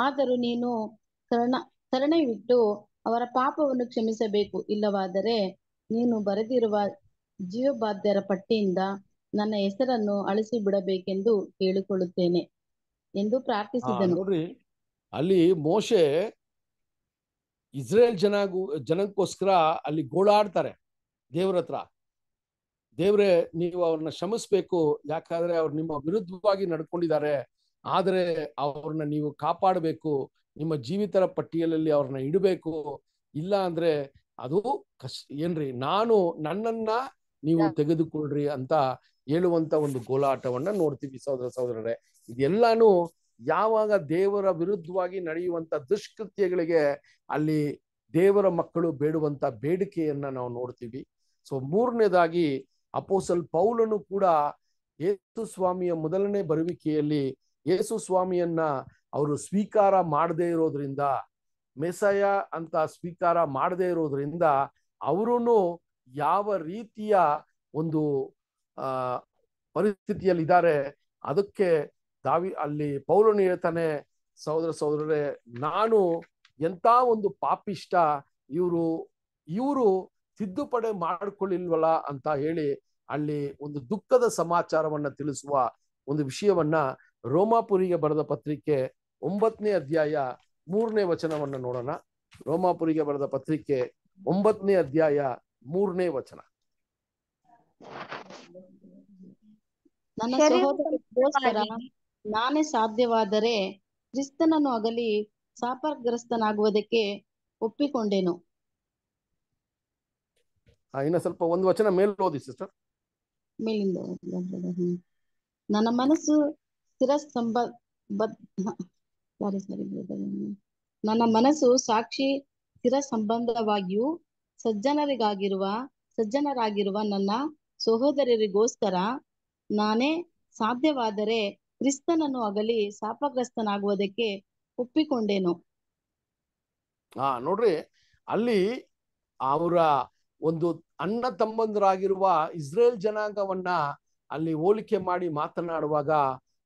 ಆದರೂ ನೀನು ಶರಣ ಶರಣವಿಟ್ಟು ಅವರ ಪಾಪವನ್ನು ಕ್ಷಮಿಸಬೇಕು ಇಲ್ಲವಾದರೆ ನೀನು ಬರೆದಿರುವ ಜೀವಬಾಧ್ಯರ ಪಟ್ಟಿಯಿಂದ ನನ್ನ ಹೆಸರನ್ನು ಅಳಿಸಿ ಬಿಡಬೇಕೆಂದು ಕೇಳಿಕೊಳ್ಳುತ್ತೇನೆ ಎಂದು ಪ್ರಾರ್ಥಿಸಿದನು ಅಲ್ಲಿ ಮೋಶೆ ಇಸ್ರೇಲ್ ಜನ ಜನಕ್ಕೋಸ್ಕರ ಅಲ್ಲಿ ಗೋಳಾಡ್ತಾರೆ ದೇವ್ರ ಹತ್ರ ದೇವ್ರೆ ನೀವು ಅವ್ರನ್ನ ಶ್ರಮಿಸ್ಬೇಕು ಯಾಕಂದ್ರೆ ಅವ್ರು ನಿಮ್ಮ ವಿರುದ್ಧವಾಗಿ ನಡ್ಕೊಂಡಿದ್ದಾರೆ ಆದ್ರೆ ಅವ್ರನ್ನ ನೀವು ಕಾಪಾಡಬೇಕು ನಿಮ್ಮ ಜೀವಿತರ ಪಟ್ಟಿಯಲ್ಲಿ ಅವ್ರನ್ನ ಇಡಬೇಕು ಇಲ್ಲ ಅಂದ್ರೆ ಅದು ಕಸ್ ಏನ್ರಿ ನಾನು ನನ್ನನ್ನ ನೀವು ತೆಗೆದುಕೊಳ್ರಿ ಅಂತ ಹೇಳುವಂತ ಒಂದು ಗೋಲಾಟವನ್ನ ನೋಡ್ತೀವಿ ಸಹೋದರ ಸಹೋದರರೇ ಇದೆಲ್ಲಾನು ಯಾವಾಗ ದೇವರ ವಿರುದ್ಧವಾಗಿ ನಡೆಯುವಂತ ದುಷ್ಕೃತ್ಯಗಳಿಗೆ ಅಲ್ಲಿ ದೇವರ ಮಕ್ಕಳು ಬೇಡುವಂತ ಬೇಡಿಕೆಯನ್ನ ನಾವು ನೋಡ್ತೀವಿ ಸೊ ಮೂರನೇದಾಗಿ ಅಪೋಸಲ್ ಪೌಲನು ಕೂಡ ಯೇಸು ಸ್ವಾಮಿಯ ಮೊದಲನೇ ಬರುವಿಕೆಯಲ್ಲಿ ಯೇಸು ಸ್ವಾಮಿಯನ್ನ ಅವರು ಸ್ವೀಕಾರ ಮಾಡದೇ ಇರೋದ್ರಿಂದ ಮೆಸಯ ಅಂತ ಸ್ವೀಕಾರ ಮಾಡದೇ ಇರೋದ್ರಿಂದ ಅವರೂ ಯಾವ ರೀತಿಯ ಒಂದು ಪರಿಸ್ಥಿತಿಯಲ್ಲಿ ಇದ್ದಾರೆ ಅದಕ್ಕೆ ದಾವಿ ಅಲ್ಲಿ ಪೌಲನು ಹೇಳ್ತಾನೆ ಸಹೋದರ ಸಹೋದರರೇ ನಾನು ಎಂಥ ಒಂದು ಪಾಪಿಷ್ಟ ಇವರು ಇವರು ತಿದ್ದುಪಡಿ ಮಾಡಿಕೊಳ್ಳಿಲ್ವಲ್ಲ ಅಂತ ಹೇಳಿ ಅಲ್ಲಿ ಒಂದು ದುಃಖದ ಸಮಾಚಾರವನ್ನ ತಿಳಿಸುವ ಒಂದು ವಿಷಯವನ್ನ ರೋಮಾಪುರಿಗೆ ಬರೆದ ಪತ್ರಿಕೆ ಒಂಬತ್ತನೇ ಅಧ್ಯಾಯ ಮೂರನೇ ವಚನವನ್ನು ನೋಡೋಣ ರೋಮಾಪುರಿಗೆ ಬರೆದ ಪತ್ರಿಕೆ ಒಂಬತ್ತನೇ ಅಧ್ಯಾಯ ಮೂರನೇ ವಚನ ನಾನೇ ಸಾಧ್ಯವಾದರೆ ಕ್ರಿಸ್ತನನ್ನು ಅಗಲಿ ಸಾಪರ್ಗ್ರಸ್ತನಾಗುವುದಕ್ಕೆ ಒಪ್ಪಿಕೊಂಡೇನು ಇನ್ನ ಸ್ವಲ್ಪ ಒಂದು ವಚನ ಮೇಲೆ ಸಿಸ್ಟರ್ ಮೇಲಿಂದ ನನ್ನ ಮನಸ್ಸು ಸ್ಥಿರ ಸರಿ ಸರಿ ನನ್ನ ಮನಸ್ಸು ಸಾಕ್ಷಿ ಸ್ಥಿರ ಸಂಬಂಧವಾಗಿಯೂ ಸಜ್ಜನರಿಗಾಗಿರುವ ಸಜ್ಜನರಾಗಿರುವ ನನ್ನ ಸಹೋದರರಿಗೋಸ್ಕರ ನಾನೇ ಸಾಧ್ಯವಾದರೆ ಕ್ರಿಸ್ತನನ್ನು ಅಗಲಿ ಶಾಪಗ್ರಸ್ತನಾಗುವುದಕ್ಕೆ ಒಪ್ಪಿಕೊಂಡೇನು ಹಾ ನೋಡ್ರಿ ಅಲ್ಲಿ ಅವರ ಒಂದು ಅಣ್ಣ ತಮ್ಮಂದರಾಗಿರುವ ಇಸ್ರೇಲ್ ಜನಾಂಗವನ್ನ ಅಲ್ಲಿ ಹೋಲಿಕೆ ಮಾಡಿ ಮಾತನಾಡುವಾಗ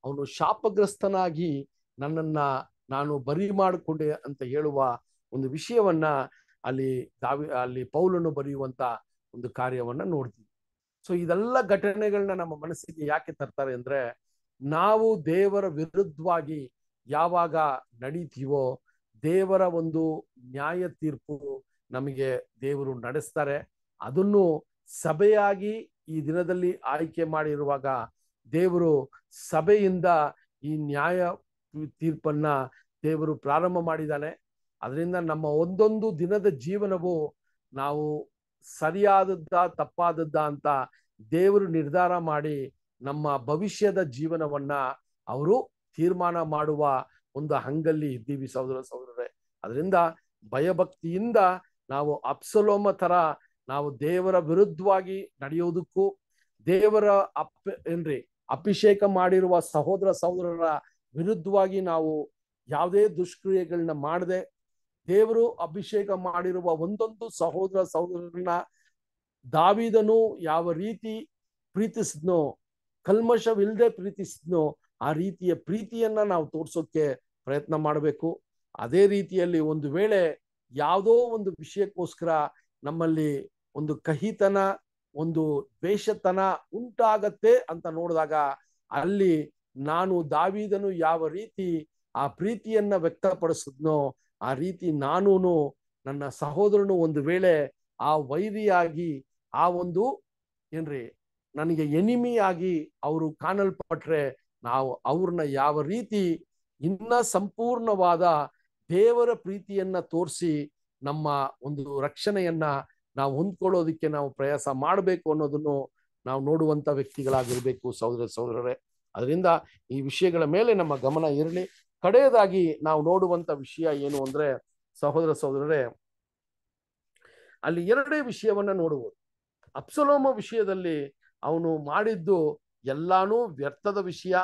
ಅವನು ಶಾಪಗ್ರಸ್ತನಾಗಿ ನನ್ನನ್ನ ನಾನು ಬರಿ ಮಾಡಿಕೊಂಡೆ ಅಂತ ಹೇಳುವ ಒಂದು ವಿಷಯವನ್ನ ಅಲ್ಲಿ ದಾವಿ ಅಲ್ಲಿ ಪೌಲನ್ನು ಬರೆಯುವಂತ ಒಂದು ಕಾರ್ಯವನ್ನ ನೋಡ್ತೀವಿ ಸೊ ಇದೆಲ್ಲ ಘಟನೆಗಳನ್ನ ನಮ್ಮ ಮನಸ್ಸಿಗೆ ಯಾಕೆ ತರ್ತಾರೆ ಅಂದ್ರೆ ನಾವು ದೇವರ ವಿರುದ್ಧವಾಗಿ ಯಾವಾಗ ನಡೀತೀವೋ ದೇವರ ಒಂದು ನ್ಯಾಯ ತೀರ್ಪು ನಮಗೆ ದೇವರು ನಡೆಸ್ತಾರೆ ಅದನ್ನು ಸಭೆಯಾಗಿ ಈ ದಿನದಲ್ಲಿ ಆಯ್ಕೆ ಮಾಡಿರುವಾಗ ದೇವರು ಸಭೆಯಿಂದ ಈ ನ್ಯಾಯ ತೀರ್ಪನ್ನ ದೇವರು ಪ್ರಾರಂಭ ಮಾಡಿದ್ದಾನೆ ಅದರಿಂದ ನಮ್ಮ ಒಂದೊಂದು ದಿನದ ಜೀವನವು ನಾವು ಸರಿಯಾದದ್ದ ತಪ್ಪಾದದ್ದ ಅಂತ ದೇವರು ನಿರ್ಧಾರ ಮಾಡಿ ನಮ್ಮ ಭವಿಷ್ಯದ ಜೀವನವನ್ನ ಅವರು ತೀರ್ಮಾನ ಮಾಡುವ ಒಂದು ಹಂಗಲ್ಲಿ ಇದ್ದೀವಿ ಸಹೋದರ ಸಹೋದರರೇ ಅದರಿಂದ ಭಯಭಕ್ತಿಯಿಂದ ನಾವು ಅಪ್ಸಲೋಮ ತರ ನಾವು ದೇವರ ವಿರುದ್ಧವಾಗಿ ನಡೆಯೋದಕ್ಕೂ ದೇವರ ಅಪ್ ಏನ್ರಿ ಅಭಿಷೇಕ ಮಾಡಿರುವ ಸಹೋದರ ಸಹೋದರರ ವಿರುದ್ಧವಾಗಿ ನಾವು ಯಾವುದೇ ದುಷ್ಕ್ರಿಯೆಗಳನ್ನ ಮಾಡದೆ ದೇವರು ಅಭಿಷೇಕ ಮಾಡಿರುವ ಒಂದೊಂದು ಸಹೋದರ ಸಹೋದರರನ್ನ ದಾವಿದನು ಯಾವ ರೀತಿ ಪ್ರೀತಿಸಿದ್ನೋ ಕಲ್ಮಶವಿಲ್ಲದೆ ಪ್ರೀತಿಸಿದ್ನೋ ಆ ರೀತಿಯ ಪ್ರೀತಿಯನ್ನ ನಾವು ತೋರ್ಸೋಕೆ ಪ್ರಯತ್ನ ಮಾಡಬೇಕು ಅದೇ ರೀತಿಯಲ್ಲಿ ಒಂದು ವೇಳೆ ಯಾವುದೋ ಒಂದು ವಿಷಯಕ್ಕೋಸ್ಕರ ನಮ್ಮಲ್ಲಿ ಒಂದು ಕಹಿತನ ಒಂದು ದ್ವೇಷತನ ಉಂಟಾಗತ್ತೆ ಅಂತ ನೋಡಿದಾಗ ಅಲ್ಲಿ ನಾನು ದಾವಿದನು ಯಾವ ರೀತಿ ಆ ಪ್ರೀತಿಯನ್ನ ವ್ಯಕ್ತಪಡಿಸಿದ್ನೋ ಆ ರೀತಿ ನಾನೂನು ನನ್ನ ಸಹೋದರನು ಒಂದು ವೇಳೆ ಆ ವೈರಿಯಾಗಿ ಆ ಒಂದು ಏನ್ರಿ ನನಗೆ ಎನಿಮಿಯಾಗಿ ಅವರು ಕಾಣಲ್ಪಟ್ರೆ ನಾವು ಅವ್ರನ್ನ ಯಾವ ರೀತಿ ಇನ್ನ ಸಂಪೂರ್ಣವಾದ ದೇವರ ಪ್ರೀತಿಯನ್ನ ತೋರಿಸಿ ನಮ್ಮ ಒಂದು ರಕ್ಷಣೆಯನ್ನ ನಾವು ಹೊಂದ್ಕೊಳ್ಳೋದಕ್ಕೆ ನಾವು ಪ್ರಯಾಸ ಮಾಡಬೇಕು ಅನ್ನೋದನ್ನು ನಾವು ನೋಡುವಂತ ವ್ಯಕ್ತಿಗಳಾಗಿರ್ಬೇಕು ಸಹೋದರ ಸಹೋದರರೇ ಅದರಿಂದ ಈ ವಿಷಯಗಳ ಮೇಲೆ ನಮ್ಮ ಗಮನ ಇರಲಿ ಕಡೆಯದಾಗಿ ನಾವು ನೋಡುವಂತ ವಿಷಯ ಏನು ಅಂದ್ರೆ ಸಹೋದರ ಸಹೋದರರೇ ಅಲ್ಲಿ ಎರಡೇ ವಿಷಯವನ್ನ ನೋಡುವುದು ಅಪ್ಸಲೋಮ ವಿಷಯದಲ್ಲಿ ಅವನು ಮಾಡಿದ್ದು ಎಲ್ಲಾನು ವ್ಯರ್ಥದ ವಿಷಯ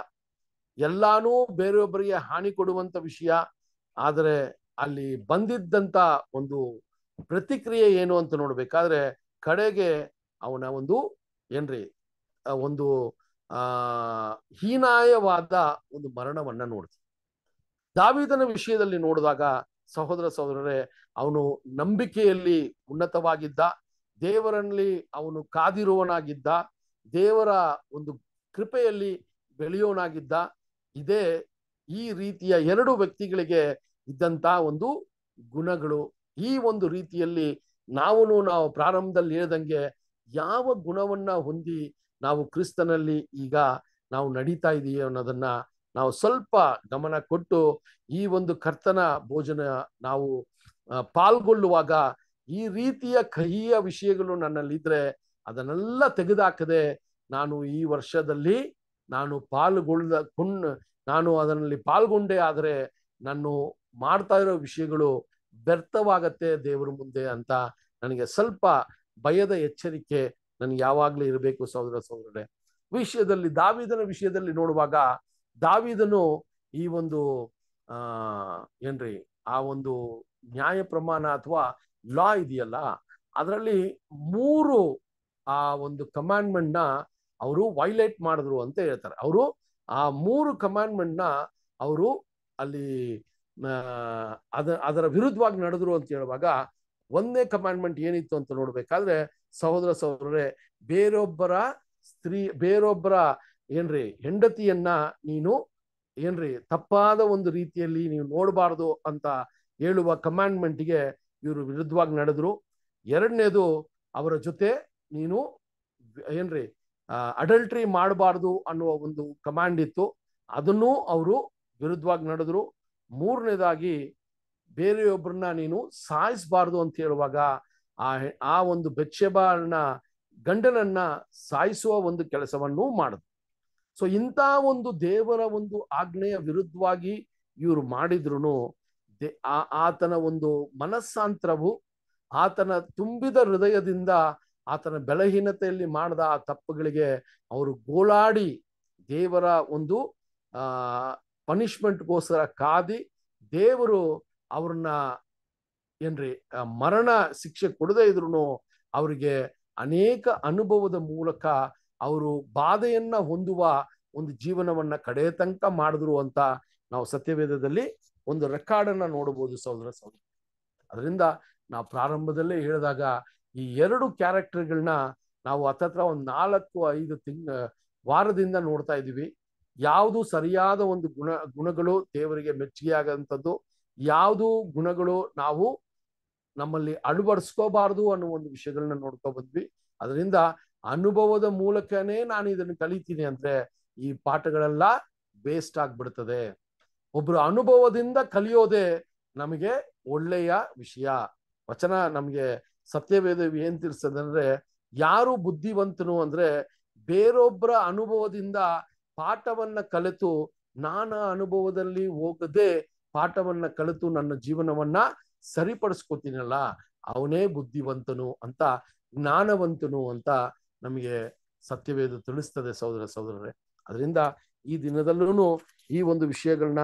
ಎಲ್ಲಾನು ಬೇರೆಯೊಬ್ಬರಿಗೆ ಹಾನಿ ಕೊಡುವಂತ ವಿಷಯ ಆದರೆ ಅಲ್ಲಿ ಬಂದಿದ್ದಂತ ಒಂದು ಪ್ರತಿಕ್ರಿಯೆ ಏನು ಅಂತ ನೋಡ್ಬೇಕಾದ್ರೆ ಕಡೆಗೆ ಅವನ ಒಂದು ಏನ್ರಿ ಒಂದು ಆ ಹೀನಾಯವಾದ ಒಂದು ಮರಣವನ್ನ ನೋಡ್ತೀವಿ ದಾವಿದನ ವಿಷಯದಲ್ಲಿ ನೋಡಿದಾಗ ಸಹೋದರ ಸಹೋದರರೇ ಅವನು ನಂಬಿಕೆಯಲ್ಲಿ ಉನ್ನತವಾಗಿದ್ದ ದೇವರಲ್ಲಿ ಅವನು ಕಾದಿರುವನಾಗಿದ್ದ ದೇವರ ಒಂದು ಕೃಪೆಯಲ್ಲಿ ಬೆಳೆಯೋನಾಗಿದ್ದ ಇದೇ ಈ ರೀತಿಯ ಎರಡು ವ್ಯಕ್ತಿಗಳಿಗೆ ಇದ್ದಂತ ಒಂದು ಗುಣಗಳು ಈ ಒಂದು ರೀತಿಯಲ್ಲಿ ನಾವು ನಾವು ಪ್ರಾರಂಭದಲ್ಲಿ ಹೇಳ್ದಂಗೆ ಯಾವ ಗುಣವನ್ನ ಹೊಂದಿ ನಾವು ಕ್ರಿಸ್ತನಲ್ಲಿ ಈಗ ನಾವು ನಡೀತಾ ಇದೀವಿ ಅನ್ನೋದನ್ನ ನಾವು ಸ್ವಲ್ಪ ಗಮನ ಕೊಟ್ಟು ಈ ಒಂದು ಕರ್ತನ ಭೋಜನ ನಾವು ಪಾಲ್ಗೊಳ್ಳುವಾಗ ಈ ರೀತಿಯ ಕಹಿಯ ವಿಷಯಗಳು ನನ್ನಲ್ಲಿದ್ರೆ ಅದನ್ನೆಲ್ಲ ತೆಗೆದುಹಾಕದೆ ನಾನು ಈ ವರ್ಷದಲ್ಲಿ ನಾನು ಪಾಲ್ಗೊಳ್ಳ ನಾನು ಅದರಲ್ಲಿ ಪಾಲ್ಗೊಂಡೆ ಆದರೆ ನಾನು ಮಾಡ್ತಾ ಇರೋ ವಿಷಯಗಳು ವ್ಯರ್ಥವಾಗತ್ತೆ ದೇವರ ಮುಂದೆ ಅಂತ ನನಗೆ ಸ್ವಲ್ಪ ಭಯದ ಎಚ್ಚರಿಕೆ ನನ್ಗೆ ಯಾವಾಗ್ಲೂ ಇರಬೇಕು ಸಹೋದರ ಸಹೋದರೇ ವಿಷಯದಲ್ಲಿ ದಾವಿದನ ವಿಷಯದಲ್ಲಿ ನೋಡುವಾಗ ದಾವಿದನು ಈ ಒಂದು ಆ ಏನ್ರಿ ಆ ಒಂದು ನ್ಯಾಯ ಪ್ರಮಾಣ ಅಥವಾ ಲಾ ಇದೆಯಲ್ಲ ಅದರಲ್ಲಿ ಮೂರು ಆ ಒಂದು ಕಮ್ಯಾಂಡ್ಮೆಂಟ್ನ ಅವರು ವೈಲೇಟ್ ಮಾಡಿದ್ರು ಅಂತ ಹೇಳ್ತಾರೆ ಅವರು ಆ ಮೂರು ಕಮ್ಯಾಂಡ್ಮೆಂಟ್ನ ಅವರು ಅಲ್ಲಿ ಅದ ಅದರ ವಿರುದ್ಧವಾಗಿ ನಡೆದ್ರು ಅಂತ ಹೇಳುವಾಗ ಒಂದೇ ಕಮಾಂಡ್ಮೆಂಟ್ ಏನಿತ್ತು ಅಂತ ನೋಡ್ಬೇಕಾದ್ರೆ ಸಹೋದರ ಸಹೋದರರೇ ಬೇರೊಬ್ಬರ ಸ್ತ್ರೀ ಬೇರೊಬ್ಬರ ಏನ್ರಿ ಹೆಂಡತಿಯನ್ನ ನೀನು ಏನ್ರಿ ತಪ್ಪಾದ ಒಂದು ರೀತಿಯಲ್ಲಿ ನೀವು ನೋಡಬಾರ್ದು ಅಂತ ಹೇಳುವ ಕಮಾಂಡ್ಮೆಂಟ್ಗೆ ಇವರು ವಿರುದ್ಧವಾಗಿ ನಡೆದ್ರು ಎರಡನೇದು ಅವರ ಜೊತೆ ನೀನು ಏನ್ರಿ ಅಡಲ್ಟ್ರಿ ಮಾಡಬಾರ್ದು ಅನ್ನುವ ಒಂದು ಕಮಾಂಡ್ ಇತ್ತು ಅದನ್ನೂ ಅವರು ವಿರುದ್ಧವಾಗಿ ನಡೆದ್ರು ಮೂರನೇದಾಗಿ ಬೇರೆಯೊಬ್ಬರನ್ನ ನೀನು ಸಾಯಿಸಬಾರ್ದು ಅಂತ ಹೇಳುವಾಗ ಆ ಆ ಒಂದು ಬೆಚ್ಚೆಬಾಳನ್ನ ಗಂಡನನ್ನ ಸಾಯಿಸುವ ಒಂದು ಕೆಲಸವನ್ನು ಮಾಡುದು ಸೊ ಇಂಥ ಒಂದು ದೇವರ ಒಂದು ಆಜ್ಞೆಯ ವಿರುದ್ಧವಾಗಿ ಇವರು ಮಾಡಿದ್ರು ದೇ ಆತನ ಒಂದು ಮನಸ್ಸಾಂತರವು ಆತನ ತುಂಬಿದ ಹೃದಯದಿಂದ ಆತನ ಬೆಲಹೀನತೆಯಲ್ಲಿ ಮಾಡಿದ ಆ ತಪ್ಪುಗಳಿಗೆ ಅವರು ಗೋಳಾಡಿ ದೇವರ ಒಂದು ಆ ಪನಿಷ್ಮೆಂಟ್ಗೋಸ್ಕರ ಕಾದಿ ದೇವರು ಅವ್ರನ್ನ ಏನ್ರಿ ಮರಣ ಶಿಕ್ಷೆ ಕೊಡದೇ ಇದ್ರು ಅವರಿಗೆ ಅನೇಕ ಅನುಭವದ ಮೂಲಕ ಅವರು ಬಾಧೆಯನ್ನ ಹೊಂದುವ ಒಂದು ಜೀವನವನ್ನ ಕಡೆಯ ತನಕ ಮಾಡಿದ್ರು ಅಂತ ನಾವು ಸತ್ಯವೇದದಲ್ಲಿ ಒಂದು ರೆಕಾರ್ಡ್ ಅನ್ನ ನೋಡಬಹುದು ಸಹೋದರ ಸಹೋದರ ಅದರಿಂದ ನಾವು ಪ್ರಾರಂಭದಲ್ಲೇ ಹೇಳಿದಾಗ ಈ ಎರಡು ಕ್ಯಾರೆಕ್ಟರ್ಗಳನ್ನ ನಾವು ಹತ್ರ ಒಂದು ನಾಲ್ಕು ಐದು ತಿಂಗ್ ವಾರದಿಂದ ನೋಡ್ತಾ ಇದ್ದೀವಿ ಯಾವುದು ಸರಿಯಾದ ಒಂದು ಗುಣ ಗುಣಗಳು ದೇವರಿಗೆ ಆಗದಂಥದ್ದು ಯಾವುದು ಗುಣಗಳು ನಾವು ನಮ್ಮಲ್ಲಿ ಅಳವಡಿಸ್ಕೋಬಾರ್ದು ಅನ್ನೋ ಒಂದು ವಿಷಯಗಳನ್ನ ನೋಡ್ಕೊ ಬಂದ್ವಿ ಅದರಿಂದ ಅನುಭವದ ಮೂಲಕನೇ ನಾನು ಇದನ್ನು ಕಲಿತೀನಿ ಅಂದ್ರೆ ಈ ಪಾಠಗಳೆಲ್ಲ ವೇಸ್ಟ್ ಆಗ್ಬಿಡ್ತದೆ ಒಬ್ರು ಅನುಭವದಿಂದ ಕಲಿಯೋದೆ ನಮಗೆ ಒಳ್ಳೆಯ ವಿಷಯ ವಚನ ನಮಗೆ ಸತ್ಯವೇದ ಏನ್ ತಿರ್ಸದಂದ್ರೆ ಯಾರು ಬುದ್ಧಿವಂತನು ಅಂದ್ರೆ ಬೇರೊಬ್ಬರ ಅನುಭವದಿಂದ ಪಾಠವನ್ನ ಕಲಿತು ನಾನ ಅನುಭವದಲ್ಲಿ ಹೋಗದೆ ಪಾಠವನ್ನ ಕಲಿತು ನನ್ನ ಜೀವನವನ್ನ ಸರಿಪಡಿಸ್ಕೋತೀನಲ್ಲ ಅವನೇ ಬುದ್ಧಿವಂತನು ಅಂತ ಜ್ಞಾನವಂತನು ಅಂತ ನಮಗೆ ಸತ್ಯವೇದ ತಿಳಿಸ್ತದೆ ಸಹೋದರ ಸಹೋದರರೇ ಅದರಿಂದ ಈ ದಿನದಲ್ಲೂ ಈ ಒಂದು ವಿಷಯಗಳನ್ನ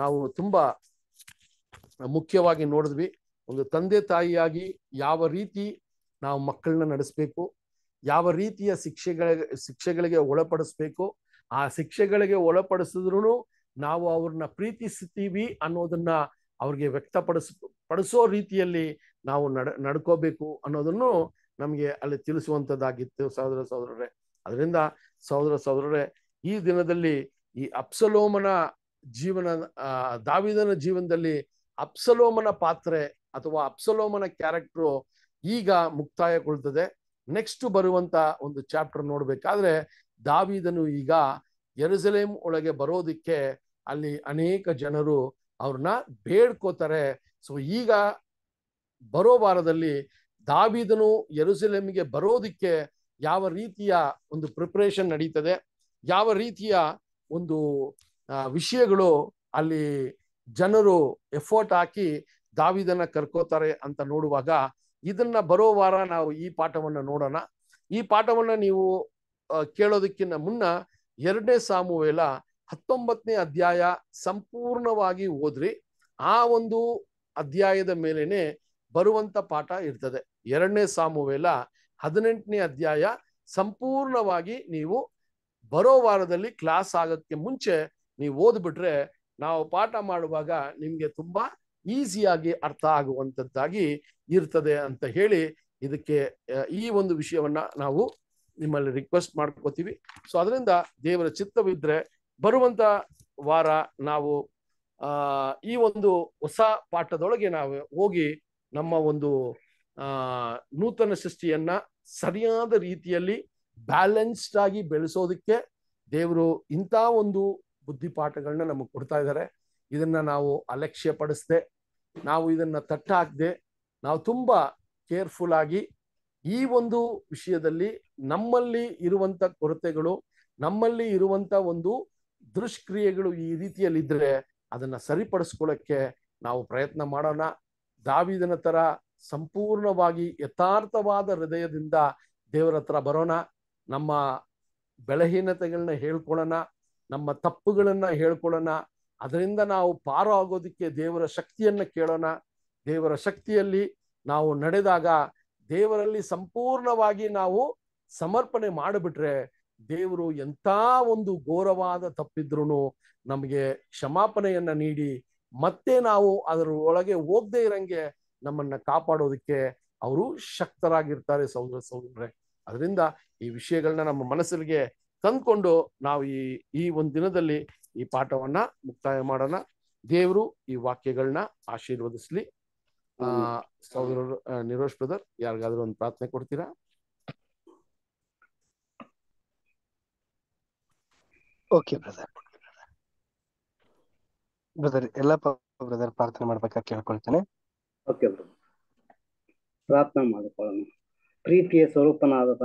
ನಾವು ತುಂಬಾ ಮುಖ್ಯವಾಗಿ ನೋಡಿದ್ವಿ ಒಂದು ತಂದೆ ತಾಯಿಯಾಗಿ ಯಾವ ರೀತಿ ನಾವು ಮಕ್ಕಳನ್ನ ನಡೆಸಬೇಕು ಯಾವ ರೀತಿಯ ಶಿಕ್ಷೆಗಳ ಶಿಕ್ಷೆಗಳಿಗೆ ಒಳಪಡಿಸ್ಬೇಕು ಆ ಶಿಕ್ಷೆಗಳಿಗೆ ಒಳಪಡಿಸಿದ್ರು ನಾವು ಅವ್ರನ್ನ ಪ್ರೀತಿಸ್ತೀವಿ ಅನ್ನೋದನ್ನ ಅವ್ರಿಗೆ ವ್ಯಕ್ತಪಡಿಸ್ ಪಡಿಸೋ ರೀತಿಯಲ್ಲಿ ನಾವು ನಡ ನಡ್ಕೋಬೇಕು ಅನ್ನೋದನ್ನು ನಮಗೆ ಅಲ್ಲಿ ತಿಳಿಸುವಂಥದ್ದಾಗಿತ್ತು ಸಹೋದರ ಸಹೋದರರೇ ಅದರಿಂದ ಸಹೋದರ ಸಹೋದರರೇ ಈ ದಿನದಲ್ಲಿ ಈ ಅಪ್ಸಲೋಮನ ಜೀವನ ದಾವಿದನ ಜೀವನದಲ್ಲಿ ಅಪ್ಸಲೋಮನ ಪಾತ್ರೆ ಅಥವಾ ಅಪ್ಸಲೋಮನ ಕ್ಯಾರೆಕ್ಟ್ರು ಈಗ ಮುಕ್ತಾಯಗೊಳ್ತದೆ ನೆಕ್ಸ್ಟ್ ಬರುವಂತ ಒಂದು ಚಾಪ್ಟರ್ ನೋಡ್ಬೇಕಾದ್ರೆ ದಾವಿದನು ಈಗ ಎರುಸಲೇಮ್ ಒಳಗೆ ಬರೋದಿಕ್ಕೆ ಅಲ್ಲಿ ಅನೇಕ ಜನರು ಅವ್ರನ್ನ ಬೇಡ್ಕೋತಾರೆ ಸೊ ಈಗ ಬರೋ ವಾರದಲ್ಲಿ ದಾವಿದನು ಯರುಸೆಲೆಮ್ಗೆ ಬರೋದಕ್ಕೆ ಯಾವ ರೀತಿಯ ಒಂದು ಪ್ರಿಪ್ರೇಷನ್ ನಡೀತದೆ ಯಾವ ರೀತಿಯ ಒಂದು ವಿಷಯಗಳು ಅಲ್ಲಿ ಜನರು ಎಫರ್ಟ್ ಹಾಕಿ ದಾವಿದನ ಕರ್ಕೋತಾರೆ ಅಂತ ನೋಡುವಾಗ ಇದನ್ನ ಬರೋ ವಾರ ನಾವು ಈ ಪಾಠವನ್ನು ನೋಡೋಣ ಈ ಪಾಠವನ್ನು ನೀವು ಕೇಳೋದಕ್ಕಿಂತ ಮುನ್ನ ಎರಡನೇ ಸಾಮುವೇಲ ಹತ್ತೊಂಬತ್ತನೇ ಅಧ್ಯಾಯ ಸಂಪೂರ್ಣವಾಗಿ ಓದ್ರಿ ಆ ಒಂದು ಅಧ್ಯಾಯದ ಮೇಲೇನೆ ಬರುವಂತ ಪಾಠ ಇರ್ತದೆ ಎರಡನೇ ಸಾಮುವೆಲ್ಲ ಹದಿನೆಂಟನೇ ಅಧ್ಯಾಯ ಸಂಪೂರ್ಣವಾಗಿ ನೀವು ಬರೋ ವಾರದಲ್ಲಿ ಕ್ಲಾಸ್ ಆಗೋಕ್ಕೆ ಮುಂಚೆ ನೀವು ಓದ್ಬಿಟ್ರೆ ನಾವು ಪಾಠ ಮಾಡುವಾಗ ನಿಮ್ಗೆ ತುಂಬಾ ಈಸಿಯಾಗಿ ಅರ್ಥ ಆಗುವಂಥದ್ದಾಗಿ ಇರ್ತದೆ ಅಂತ ಹೇಳಿ ಇದಕ್ಕೆ ಈ ಒಂದು ವಿಷಯವನ್ನ ನಾವು ನಿಮ್ಮಲ್ಲಿ ರಿಕ್ವೆಸ್ಟ್ ಮಾಡ್ಕೋತೀವಿ ಸೊ ಅದರಿಂದ ದೇವರ ಚಿತ್ತವಿದ್ರೆ ಬರುವಂತ ವಾರ ನಾವು ಆ ಈ ಒಂದು ಹೊಸ ಪಾಠದೊಳಗೆ ನಾವು ಹೋಗಿ ನಮ್ಮ ಒಂದು ಆ ನೂತನ ಸೃಷ್ಟಿಯನ್ನ ಸರಿಯಾದ ರೀತಿಯಲ್ಲಿ ಬ್ಯಾಲೆನ್ಸ್ಡ್ ಆಗಿ ಬೆಳೆಸೋದಕ್ಕೆ ದೇವರು ಇಂಥ ಒಂದು ಬುದ್ಧಿ ಪಾಠಗಳನ್ನ ನಮಗೆ ಕೊಡ್ತಾ ಇದ್ದಾರೆ ಇದನ್ನ ನಾವು ಅಲಕ್ಷ್ಯ ಪಡಿಸ್ದೆ ನಾವು ಇದನ್ನ ತಟ್ಟಾಕದೆ ನಾವು ತುಂಬಾ ಕೇರ್ಫುಲ್ ಆಗಿ ಈ ಒಂದು ವಿಷಯದಲ್ಲಿ ನಮ್ಮಲ್ಲಿ ಇರುವಂತ ಕೊರತೆಗಳು ನಮ್ಮಲ್ಲಿ ಇರುವಂತ ಒಂದು ದುಷ್ಕ್ರಿಯೆಗಳು ಈ ರೀತಿಯಲ್ಲಿದ್ದರೆ ಅದನ್ನ ಸರಿಪಡಿಸ್ಕೊಳ್ಳಕ್ಕೆ ನಾವು ಪ್ರಯತ್ನ ಮಾಡೋಣ ದಾವಿದನ ತರ ಸಂಪೂರ್ಣವಾಗಿ ಯಥಾರ್ಥವಾದ ಹೃದಯದಿಂದ ದೇವರ ಹತ್ರ ಬರೋಣ ನಮ್ಮ ಬೆಳಹೀನತೆಗಳನ್ನ ಹೇಳ್ಕೊಳ್ಳೋಣ ನಮ್ಮ ತಪ್ಪುಗಳನ್ನ ಹೇಳ್ಕೊಳ್ಳೋಣ ಅದರಿಂದ ನಾವು ಪಾರು ಆಗೋದಿಕ್ಕೆ ದೇವರ ಶಕ್ತಿಯನ್ನ ಕೇಳೋಣ ದೇವರ ಶಕ್ತಿಯಲ್ಲಿ ನಾವು ನಡೆದಾಗ ದೇವರಲ್ಲಿ ಸಂಪೂರ್ಣವಾಗಿ ನಾವು ಸಮರ್ಪಣೆ ಮಾಡಿಬಿಟ್ರೆ ದೇವರು ಎಂಥ ಒಂದು ಘೋರವಾದ ತಪ್ಪಿದ್ರು ನಮಗೆ ಕ್ಷಮಾಪಣೆಯನ್ನ ನೀಡಿ ಮತ್ತೆ ನಾವು ಅದರ ಒಳಗೆ ಹೋಗದೆ ಇರಂಗೆ ನಮ್ಮನ್ನ ಕಾಪಾಡೋದಕ್ಕೆ ಅವರು ಶಕ್ತರಾಗಿರ್ತಾರೆ ಸಹೋದರ ಸಹೋದರೇ ಅದರಿಂದ ಈ ವಿಷಯಗಳನ್ನ ನಮ್ಮ ಮನಸ್ಸಿಗೆ ತಂದ್ಕೊಂಡು ನಾವು ಈ ಈ ಒಂದು ದಿನದಲ್ಲಿ ಈ ಪಾಠವನ್ನ ಮುಕ್ತಾಯ ಮಾಡೋಣ ದೇವರು ಈ ವಾಕ್ಯಗಳನ್ನ ಆಶೀರ್ವದಿಸ್ಲಿ ಆ ಸಹೋದರರು ನಿರೋಶ್ ಬ್ರದರ್ ಯಾರಿಗಾದ್ರೂ ಒಂದು ಪ್ರಾರ್ಥನೆ ಕೊಡ್ತೀರಾ ಓಕೆ ಬ್ರದರ್ ಬ್ರದರ್ ಎಲ್ಲ ಬ್ರದರ್ ಪ್ರಾರ್ಥನೆ ಮಾಡ್ಬೇಕಾ ಕೇಳ್ಕೊಳ್ತೇನೆ ಓಕೆ ಬ್ರದರ್ ಪ್ರಾರ್ಥನೆ ಮಾಡಿಕೊಳ್ಳೋಣ ಪ್ರೀತಿಯ ಸ್ವರೂಪನಾದ